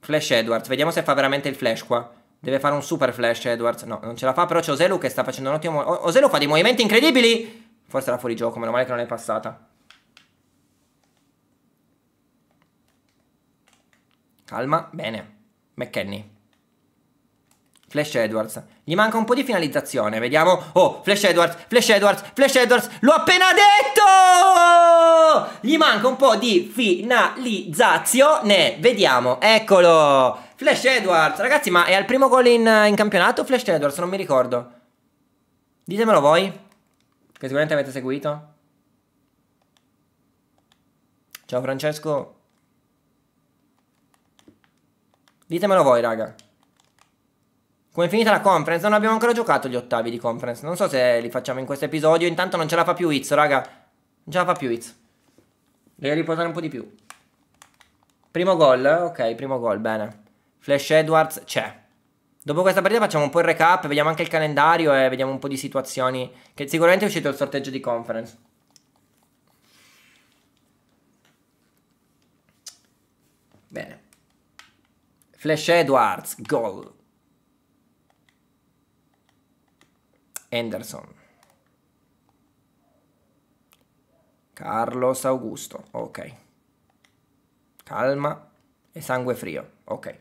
Flash Edwards. Vediamo se fa veramente il flash qua. Deve fare un super flash Edwards. No, non ce la fa. Però c'è Oselu che sta facendo un ottimo... Oselu fa dei movimenti incredibili. Forse era fuori gioco, meno male che non è passata. Calma, bene. McKenny. Flash Edwards. Gli manca un po' di finalizzazione, vediamo. Oh, Flash Edwards, Flash Edwards, Flash Edwards, l'ho appena detto! Gli manca un po' di finalizzazione, vediamo, eccolo! Flash Edwards, ragazzi, ma è al primo gol in, in campionato Flash Edwards? Non mi ricordo. Ditemelo voi, che sicuramente avete seguito. Ciao Francesco, Ditemelo voi, raga. Come è finita la conference? Non abbiamo ancora giocato gli ottavi di conference. Non so se li facciamo in questo episodio. Intanto non ce la fa più Izzo, raga. Non ce la fa più Izzo. Deve riposare un po' di più. Primo gol, ok, primo gol, bene. Flash Edwards c'è. Dopo questa partita facciamo un po' il recap, vediamo anche il calendario e vediamo un po' di situazioni. Che sicuramente è uscito il sorteggio di conference. Bene. Flash Edwards, gol. Anderson. Carlos Augusto, ok. Calma e sangue frio, ok.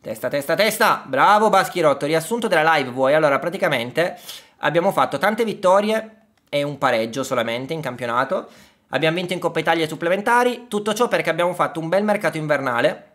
Testa, testa, testa! Bravo Baschirotto, riassunto della live vuoi? Allora, praticamente abbiamo fatto tante vittorie e un pareggio solamente in campionato abbiamo vinto in Coppa Italia supplementari, tutto ciò perché abbiamo fatto un bel mercato invernale,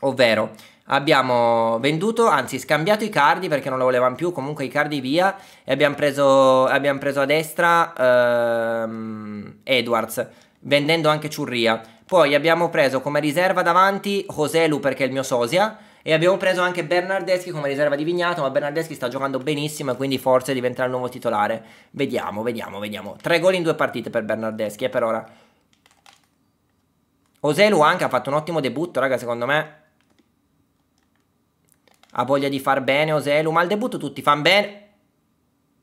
ovvero abbiamo venduto, anzi scambiato i cardi perché non lo volevamo più, comunque i cardi via, e abbiamo preso, abbiamo preso a destra ehm, Edwards, vendendo anche Ciurria. Poi abbiamo preso come riserva davanti Joselu perché è il mio sosia, e abbiamo preso anche Bernardeschi come riserva di Vignato, ma Bernardeschi sta giocando benissimo e quindi forse diventerà il nuovo titolare. Vediamo, vediamo, vediamo. Tre gol in due partite per Bernardeschi e eh, per ora. Oselu anche ha fatto un ottimo debutto, raga, secondo me. Ha voglia di far bene Oselu, ma al debutto tutti fanno bene.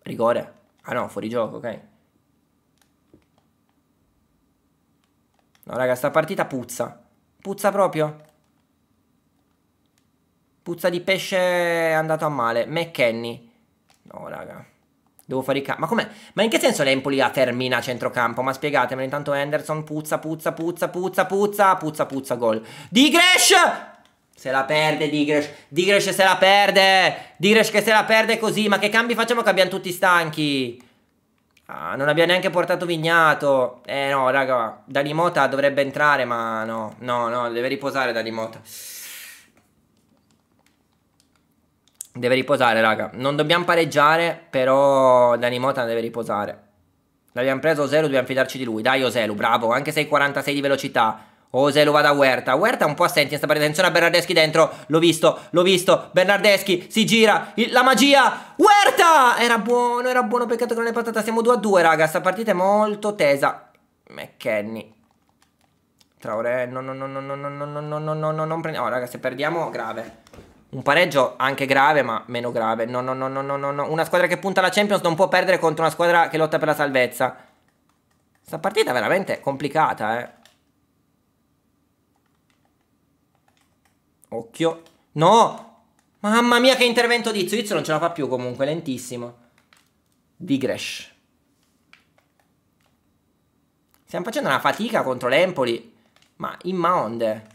Rigore. Ah no, fuori gioco, ok. No, raga, sta partita puzza. Puzza proprio. Puzza di pesce è andato a male. McKenny. No, raga. Devo fare i campi. Ma com'è? Ma in che senso l'Empoli la termina a centrocampo? Ma spiegatemi. Intanto Henderson puzza, puzza, puzza, puzza, puzza, puzza, puzza, gol. Digresh! Se la perde Digresh. Digresh se la perde. Digresh che se la perde così. Ma che cambi facciamo che abbiamo tutti stanchi? Ah, non abbiamo neanche portato Vignato. Eh no, raga. Dalimota dovrebbe entrare, ma no. No, no, deve riposare Dalimota. Deve riposare, raga. Non dobbiamo pareggiare, però Dani Mota deve riposare. L'abbiamo preso Oselu, dobbiamo fidarci di lui. Dai Oselu, bravo, anche se hai 46 di velocità. Oselu va da Huerta. Huerta è un po' assente in sta partita. Attenzione a Bernardeschi dentro. L'ho visto, l'ho visto. Bernardeschi si gira. Il, la magia. Huerta! Era buono, era buono. Peccato che non è patata. Siamo 2 a 2, raga. Sta partita è molto tesa. McKenny. Traoré, no, no, no, no, no, no, no, no, no, no, no, non prendiamo. Oh, raga, se perdiamo, grave un pareggio anche grave, ma meno grave. No, no, no, no, no, no. Una squadra che punta alla Champions non può perdere contro una squadra che lotta per la salvezza. Sta partita è veramente complicata, eh. Occhio. No! Mamma mia che intervento di Izzo. Izzo non ce la fa più comunque, lentissimo. Digresh. Stiamo facendo una fatica contro l'Empoli. Ma in Maonde.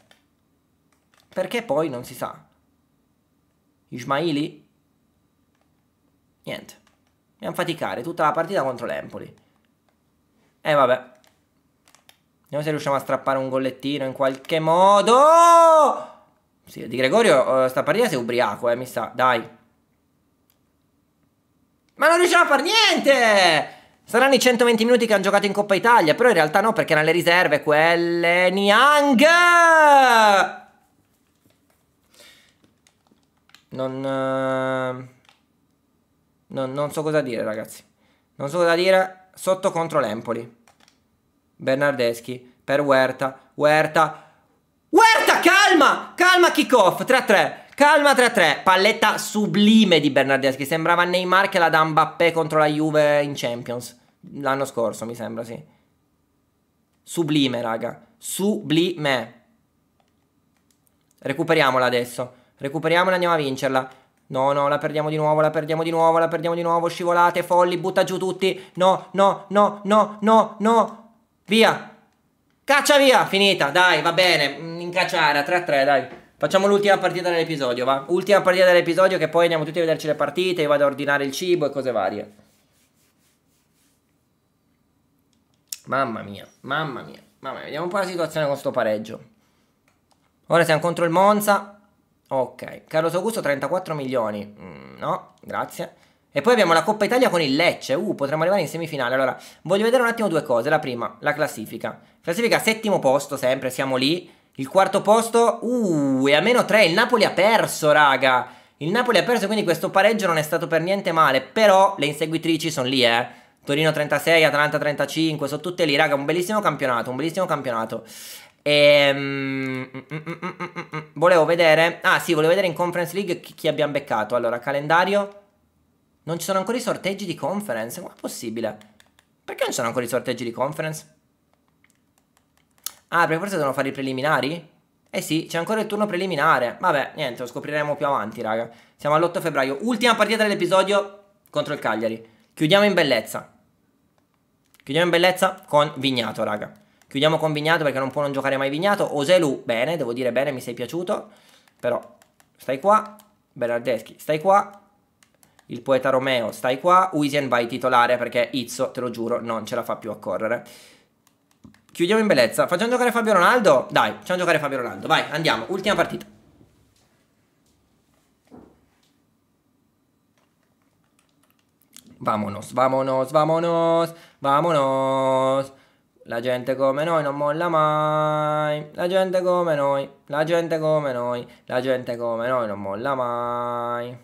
Perché poi non si sa. Ismaili? Niente. Dobbiamo faticare tutta la partita contro l'Empoli. E vabbè. Vediamo se riusciamo a strappare un gollettino in qualche modo. Sì, di Gregorio uh, sta partita sei ubriaco, eh, mi sa. Dai. Ma non riusciamo a fare niente! Saranno i 120 minuti che hanno giocato in Coppa Italia, però in realtà no, perché erano le riserve quelle... Niang! Non, eh, non, non so cosa dire, ragazzi. Non so cosa dire. Sotto contro l'Empoli. Bernardeschi per Huerta. Huerta. Huerta, calma! Calma, kickoff. 3-3. Calma 3-3, palletta sublime di Bernardeschi, sembrava Neymar che la dà Mbappé contro la Juve in Champions, l'anno scorso mi sembra, sì. Sublime, raga, sublime. Recuperiamola adesso. Recuperiamola, andiamo a vincerla. No, no, la perdiamo di nuovo, la perdiamo di nuovo, la perdiamo di nuovo. Scivolate, folli, butta giù tutti. No, no, no, no, no, no. Via. Caccia via, finita, dai, va bene. Mm, Incacciare, a 3-3, dai. Facciamo l'ultima partita dell'episodio, va? Ultima partita dell'episodio che poi andiamo tutti a vederci le partite, io vado a ordinare il cibo e cose varie. Mamma mia, mamma mia, mamma mia. Vediamo un po' la situazione con sto pareggio. Ora siamo contro il Monza. Ok, Carlos Augusto 34 milioni, mm, no, grazie. E poi abbiamo la Coppa Italia con il Lecce, uh, potremmo arrivare in semifinale. Allora, voglio vedere un attimo due cose. La prima, la classifica. Classifica settimo posto sempre, siamo lì. Il quarto posto, uh, e a meno 3, il Napoli ha perso, raga. Il Napoli ha perso, quindi questo pareggio non è stato per niente male, però le inseguitrici sono lì, eh. Torino 36, Atalanta 35, sono tutte lì, raga, un bellissimo campionato, un bellissimo campionato. E, mm, mm, mm, volevo vedere. Ah, sì, volevo vedere in Conference League chi, chi, abbiamo beccato. Allora, calendario. Non ci sono ancora i sorteggi di conference. Ma è possibile? Perché non ci sono ancora i sorteggi di conference? Ah, perché forse devono fare i preliminari? Eh sì, c'è ancora il turno preliminare. Vabbè, niente, lo scopriremo più avanti, raga. Siamo all'8 febbraio. Ultima partita dell'episodio contro il Cagliari. Chiudiamo in bellezza. Chiudiamo in bellezza con Vignato, raga. Chiudiamo con Vignato perché non può non giocare mai Vignato. Oselu, bene, devo dire bene, mi sei piaciuto. Però stai qua. Bernardeschi, stai qua. Il poeta Romeo, stai qua. Uisien vai titolare perché Izzo, te lo giuro, non ce la fa più a correre. Chiudiamo in bellezza. Facciamo giocare Fabio Ronaldo? Dai, facciamo giocare Fabio Ronaldo. Vai, andiamo. Ultima partita. Vamonos, vamonos, vamonos, vamonos. La gente come noi non molla mai, la gente come noi, la gente come noi, la gente come noi non molla mai.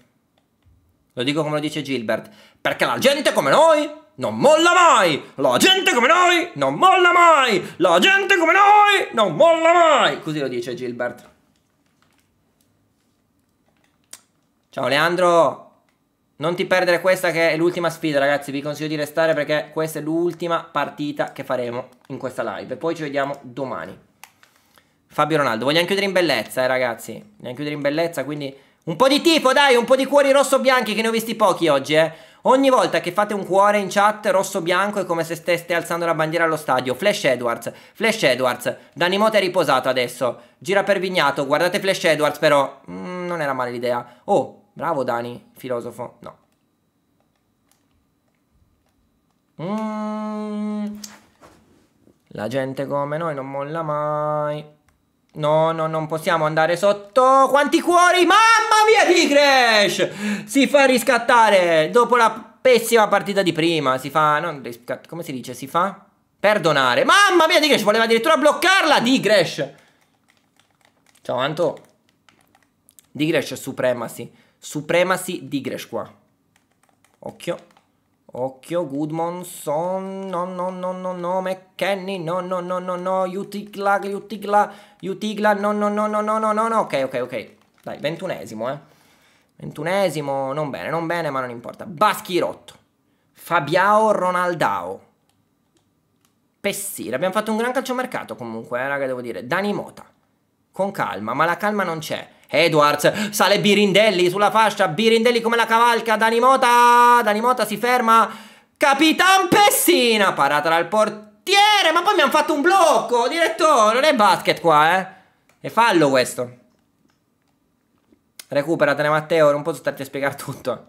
Lo dico come lo dice Gilbert, perché la gente come noi non molla mai, la gente come noi non molla mai, la gente come noi non molla mai. Così lo dice Gilbert. Ciao Leandro. Non ti perdere questa che è l'ultima sfida ragazzi, vi consiglio di restare perché questa è l'ultima partita che faremo in questa live. poi ci vediamo domani. Fabio Ronaldo, vogliamo chiudere in bellezza eh ragazzi, vogliamo chiudere in bellezza quindi... Un po' di tipo dai, un po' di cuori rosso-bianchi che ne ho visti pochi oggi eh. Ogni volta che fate un cuore in chat rosso-bianco è come se steste alzando la bandiera allo stadio. Flash Edwards, Flash Edwards, Danny Mota è riposato adesso. Gira per Vignato, guardate Flash Edwards però, mm, non era male l'idea. Oh, Bravo Dani, filosofo. No. Mm. La gente come noi non molla mai. No, no, non possiamo andare sotto. Quanti cuori? Mamma mia, Tigresh! Si fa riscattare dopo la pessima partita di prima. Si fa... Non come si dice? Si fa... Perdonare. Mamma mia, Tigresh! Voleva addirittura bloccarla, Tigresh! Ciao, Anto. Tigresh sì. Supremacy di Greshqua. Occhio. Occhio, Goodmonson. no, no, no, no, no, McKenny, no, no, no, no, no, Utigla, Utigla, Utigla, no, no, no, no, no, no, no, no, ok, ok, ok, dai, ventunesimo, eh, ventunesimo, non bene, non bene, ma non importa, Baschi rotto. Fabiao Ronaldao, Pessir, abbiamo fatto un gran calciomercato comunque, eh, raga, devo dire, Dani Mota, con calma, ma la calma non c'è, Edwards, sale Birindelli sulla fascia, Birindelli come la cavalca, Danimota, Danimota si ferma, Capitan Pessina, parata dal portiere, ma poi mi hanno fatto un blocco, direttore, non è basket qua, eh, e fallo questo. Recuperatene Matteo, non posso starti a spiegare tutto.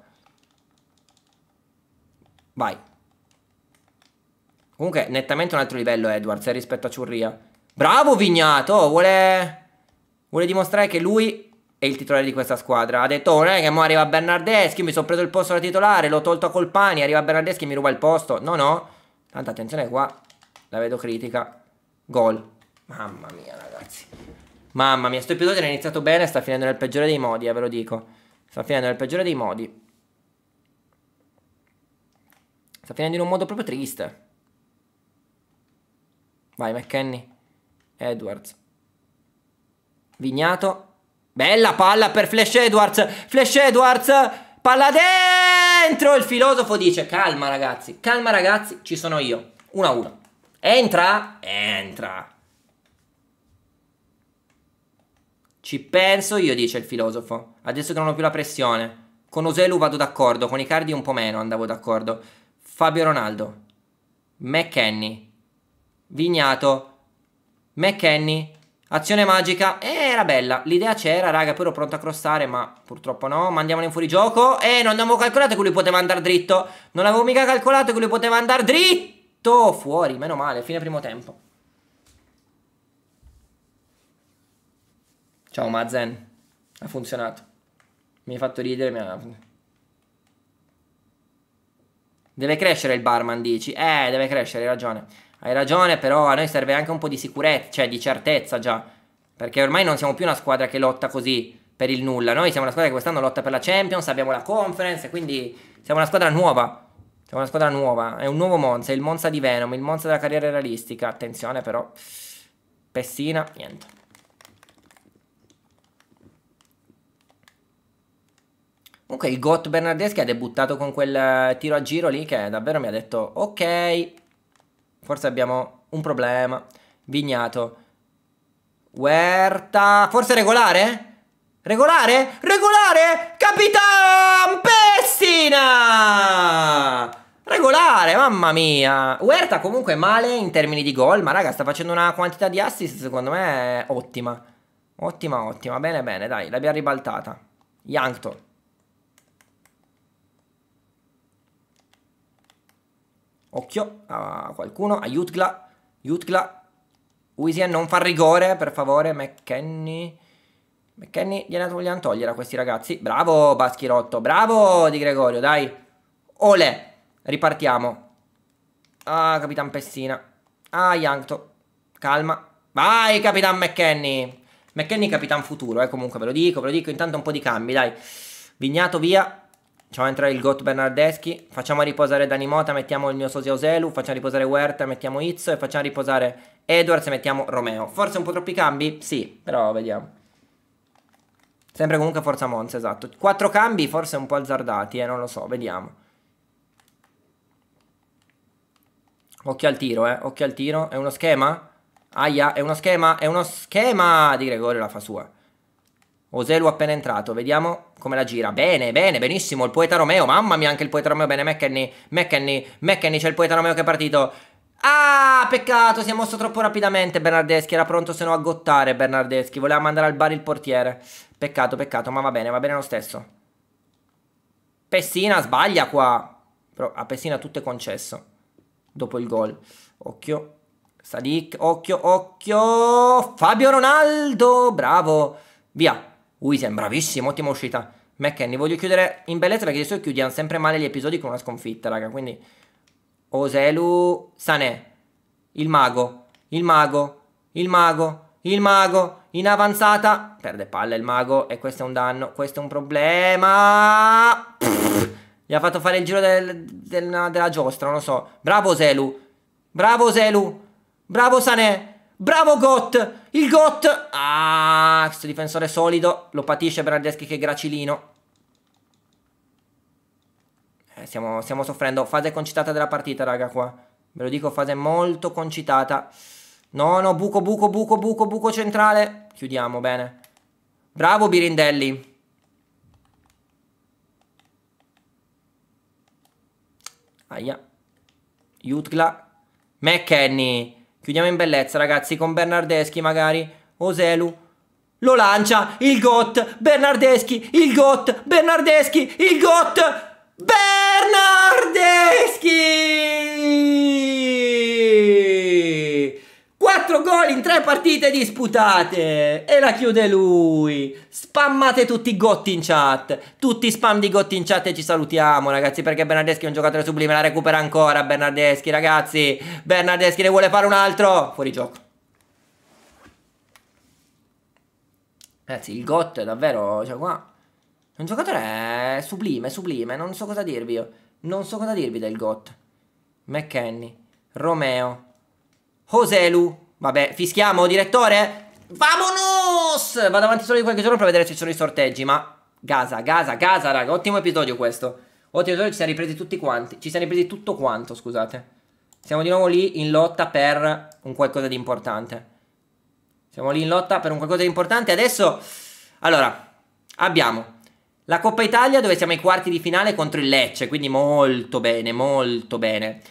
Vai. Comunque, nettamente un altro livello Edwards eh, rispetto a Ciurria. Bravo Vignato, vuole... Vuole dimostrare che lui è il titolare di questa squadra. Ha detto, oh, non è che mo arriva Bernardeschi, mi sono preso il posto da titolare, l'ho tolto a Colpani, arriva Bernardeschi e mi ruba il posto. No, no. Tanta attenzione qua, la vedo critica. Gol. Mamma mia, ragazzi. Mamma mia, sto episodio era iniziato bene, sta finendo nel peggiore dei modi, eh, ve lo dico. Sta finendo nel peggiore dei modi. Sta finendo in un modo proprio triste. Vai, McKenny. Edwards. Vignato. Bella palla per Flash Edwards. Flash Edwards. Palla dentro. Il filosofo dice: Calma, ragazzi. Calma, ragazzi. Ci sono io. 1-1. Entra. Entra. Ci penso io, dice il filosofo. Adesso che non ho più la pressione. Con Oselu vado d'accordo. Con i cardi un po' meno andavo d'accordo. Fabio Ronaldo. McKenny. Vignato. McKenny. Azione magica, eh, era bella, l'idea c'era raga, poi ero pronto a crossare ma purtroppo no, mandiamolo in fuorigioco Eh, non avevo calcolato che lui poteva andare dritto, non avevo mica calcolato che lui poteva andare dritto Fuori, meno male, fine primo tempo Ciao Mazen, ha funzionato Mi hai fatto ridere, mi ha... Deve crescere il barman dici, eh, deve crescere, hai ragione hai ragione, però a noi serve anche un po' di sicurezza, cioè di certezza già. Perché ormai non siamo più una squadra che lotta così per il nulla. Noi siamo una squadra che quest'anno lotta per la Champions, abbiamo la conference, quindi siamo una squadra nuova. Siamo una squadra nuova, è un nuovo Monza, è il Monza di Venom, il Monza della carriera realistica. Attenzione però. Pessina, niente. Comunque il Got Bernardeschi ha debuttato con quel tiro a giro lì che davvero mi ha detto ok, Forse abbiamo un problema. Vignato. Huerta. Forse regolare? Regolare? Regolare? Capitan Pessina! Regolare, mamma mia. Huerta comunque male in termini di gol, ma raga sta facendo una quantità di assist secondo me ottima. Ottima, ottima. Bene, bene, dai, l'abbiamo ribaltata. Yankton. Occhio a qualcuno, a Jutgla. Jutgla. Uisian non fa rigore, per favore. McKenny. McKenny gliela vogliamo togliere a questi ragazzi. Bravo Baschirotto, bravo Di Gregorio, dai. Ole, ripartiamo. Ah, Capitan Pessina. Ah, Yankto. Calma. Vai, Capitan McKenny. McKenny Capitan Futuro, eh, comunque ve lo dico, ve lo dico. Intanto un po' di cambi, dai. Vignato via. Facciamo entrare il GOT Bernardeschi. Facciamo riposare Dani Mota, mettiamo il mio sosia Oselu. Facciamo riposare Huerta, mettiamo Izzo. E facciamo riposare Edwards e mettiamo Romeo. Forse un po' troppi cambi? Sì, però vediamo. Sempre comunque Forza Monza, esatto. Quattro cambi forse un po' azzardati, eh, non lo so, vediamo. Occhio al tiro, eh, occhio al tiro. È uno schema? Aia, è uno schema, è uno schema! Di Gregorio la fa sua. Oselu appena entrato, vediamo come la gira. Bene, bene, benissimo, il poeta Romeo, mamma mia, anche il poeta Romeo, bene, McKenny, McKenny, McKenny, c'è il poeta Romeo che è partito. Ah, peccato, si è mosso troppo rapidamente Bernardeschi, era pronto se no a gottare Bernardeschi, voleva mandare al bar il portiere. Peccato, peccato, ma va bene, va bene lo stesso. Pessina sbaglia qua, però a Pessina tutto è concesso, dopo il gol. Occhio, Sadik, occhio, occhio, Fabio Ronaldo, bravo, via. Wiesen, bravissimo, ottima uscita. McKenny, voglio chiudere in bellezza perché adesso chiudiamo sempre male gli episodi con una sconfitta, raga. Quindi, Oselu, Sané, il mago, il mago, il mago, il mago, in avanzata. Perde palla il mago e questo è un danno, questo è un problema. gli ha fatto fare il giro del, del, della giostra, non lo so. Bravo Oselu, bravo Oselu, bravo Sané. Bravo Got! Il Got! Ah, questo difensore solido. Lo patisce Bernardeschi che è gracilino. Eh, stiamo, stiamo soffrendo. Fase concitata della partita, raga, qua. Ve lo dico, fase molto concitata. No, no, buco, buco, buco, buco, buco centrale. Chiudiamo, bene. Bravo Birindelli. Aia. Jutgla. McKenny. Chiudiamo in bellezza, ragazzi, con Bernardeschi magari. Oselu. Lo lancia, il GOT, Bernardeschi, il GOT, Bernardeschi, il GOT, Bernardeschi! 4 gol in 3 partite disputate e la chiude lui. Spammate tutti i gotti in chat, tutti i spam di gotti in chat e ci salutiamo ragazzi perché Bernardeschi è un giocatore sublime, la recupera ancora Bernardeschi ragazzi, Bernardeschi ne vuole fare un altro, fuori gioco. Ragazzi il GOT è davvero, cioè qua, un giocatore sublime, sublime, non so cosa dirvi io, non so cosa dirvi del GOT. McKenny, Romeo, Joselu. Vabbè, fischiamo, direttore? Vamonos! Vado avanti solo di qualche giorno per vedere se ci sono i sorteggi, ma... Gaza, Gaza, Gaza, raga, ottimo episodio questo. Ottimo episodio, ci siamo ripresi tutti quanti. Ci siamo ripresi tutto quanto, scusate. Siamo di nuovo lì in lotta per un qualcosa di importante. Siamo lì in lotta per un qualcosa di importante. Adesso, allora, abbiamo la Coppa Italia dove siamo ai quarti di finale contro il Lecce, quindi molto bene, molto bene.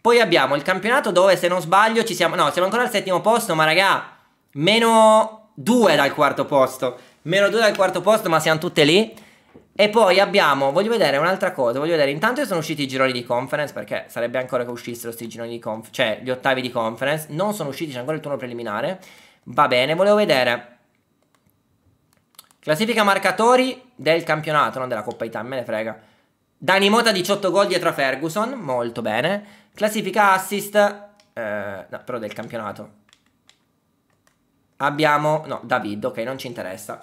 Poi abbiamo il campionato dove, se non sbaglio, ci siamo... No, siamo ancora al settimo posto, ma raga, meno due dal quarto posto. Meno due dal quarto posto, ma siamo tutte lì. E poi abbiamo, voglio vedere un'altra cosa, voglio vedere, intanto sono usciti i gironi di conference, perché sarebbe ancora che uscissero questi gironi di conference, cioè gli ottavi di conference, non sono usciti, c'è ancora il turno preliminare, va bene, volevo vedere, classifica marcatori del campionato, non della Coppa Italia, me ne frega, Dani Mota 18 gol dietro a Ferguson, molto bene. Classifica assist, eh, no, però del campionato. Abbiamo, no, David, ok, non ci interessa.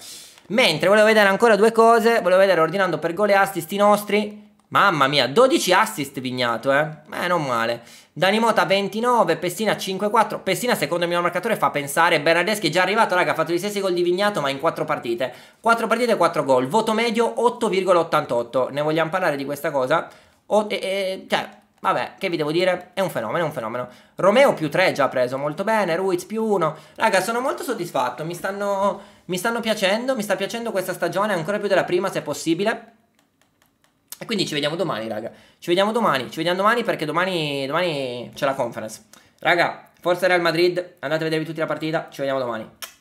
Mentre volevo vedere ancora due cose, volevo vedere ordinando per gol e assist i nostri. Mamma mia, 12 assist Vignato, eh. Eh, non male. Danimota 29, Pestina 5-4. Pestina, secondo il mio marcatore, fa pensare. Bernardeschi è già arrivato, raga, ha fatto gli stessi gol di Vignato, ma in 4 partite. 4 partite e 4 gol. Voto medio 8,88. Ne vogliamo parlare di questa cosa? O, e, e, cioè, vabbè, che vi devo dire? È un fenomeno, è un fenomeno. Romeo più 3 già preso, molto bene. Ruiz più 1. Raga, sono molto soddisfatto. Mi stanno, mi stanno piacendo, mi sta piacendo questa stagione, ancora più della prima se possibile. E quindi ci vediamo domani, raga. Ci vediamo domani, ci vediamo domani perché domani, domani c'è la conference. Raga, forza Real Madrid, andate a vedervi tutti la partita, ci vediamo domani.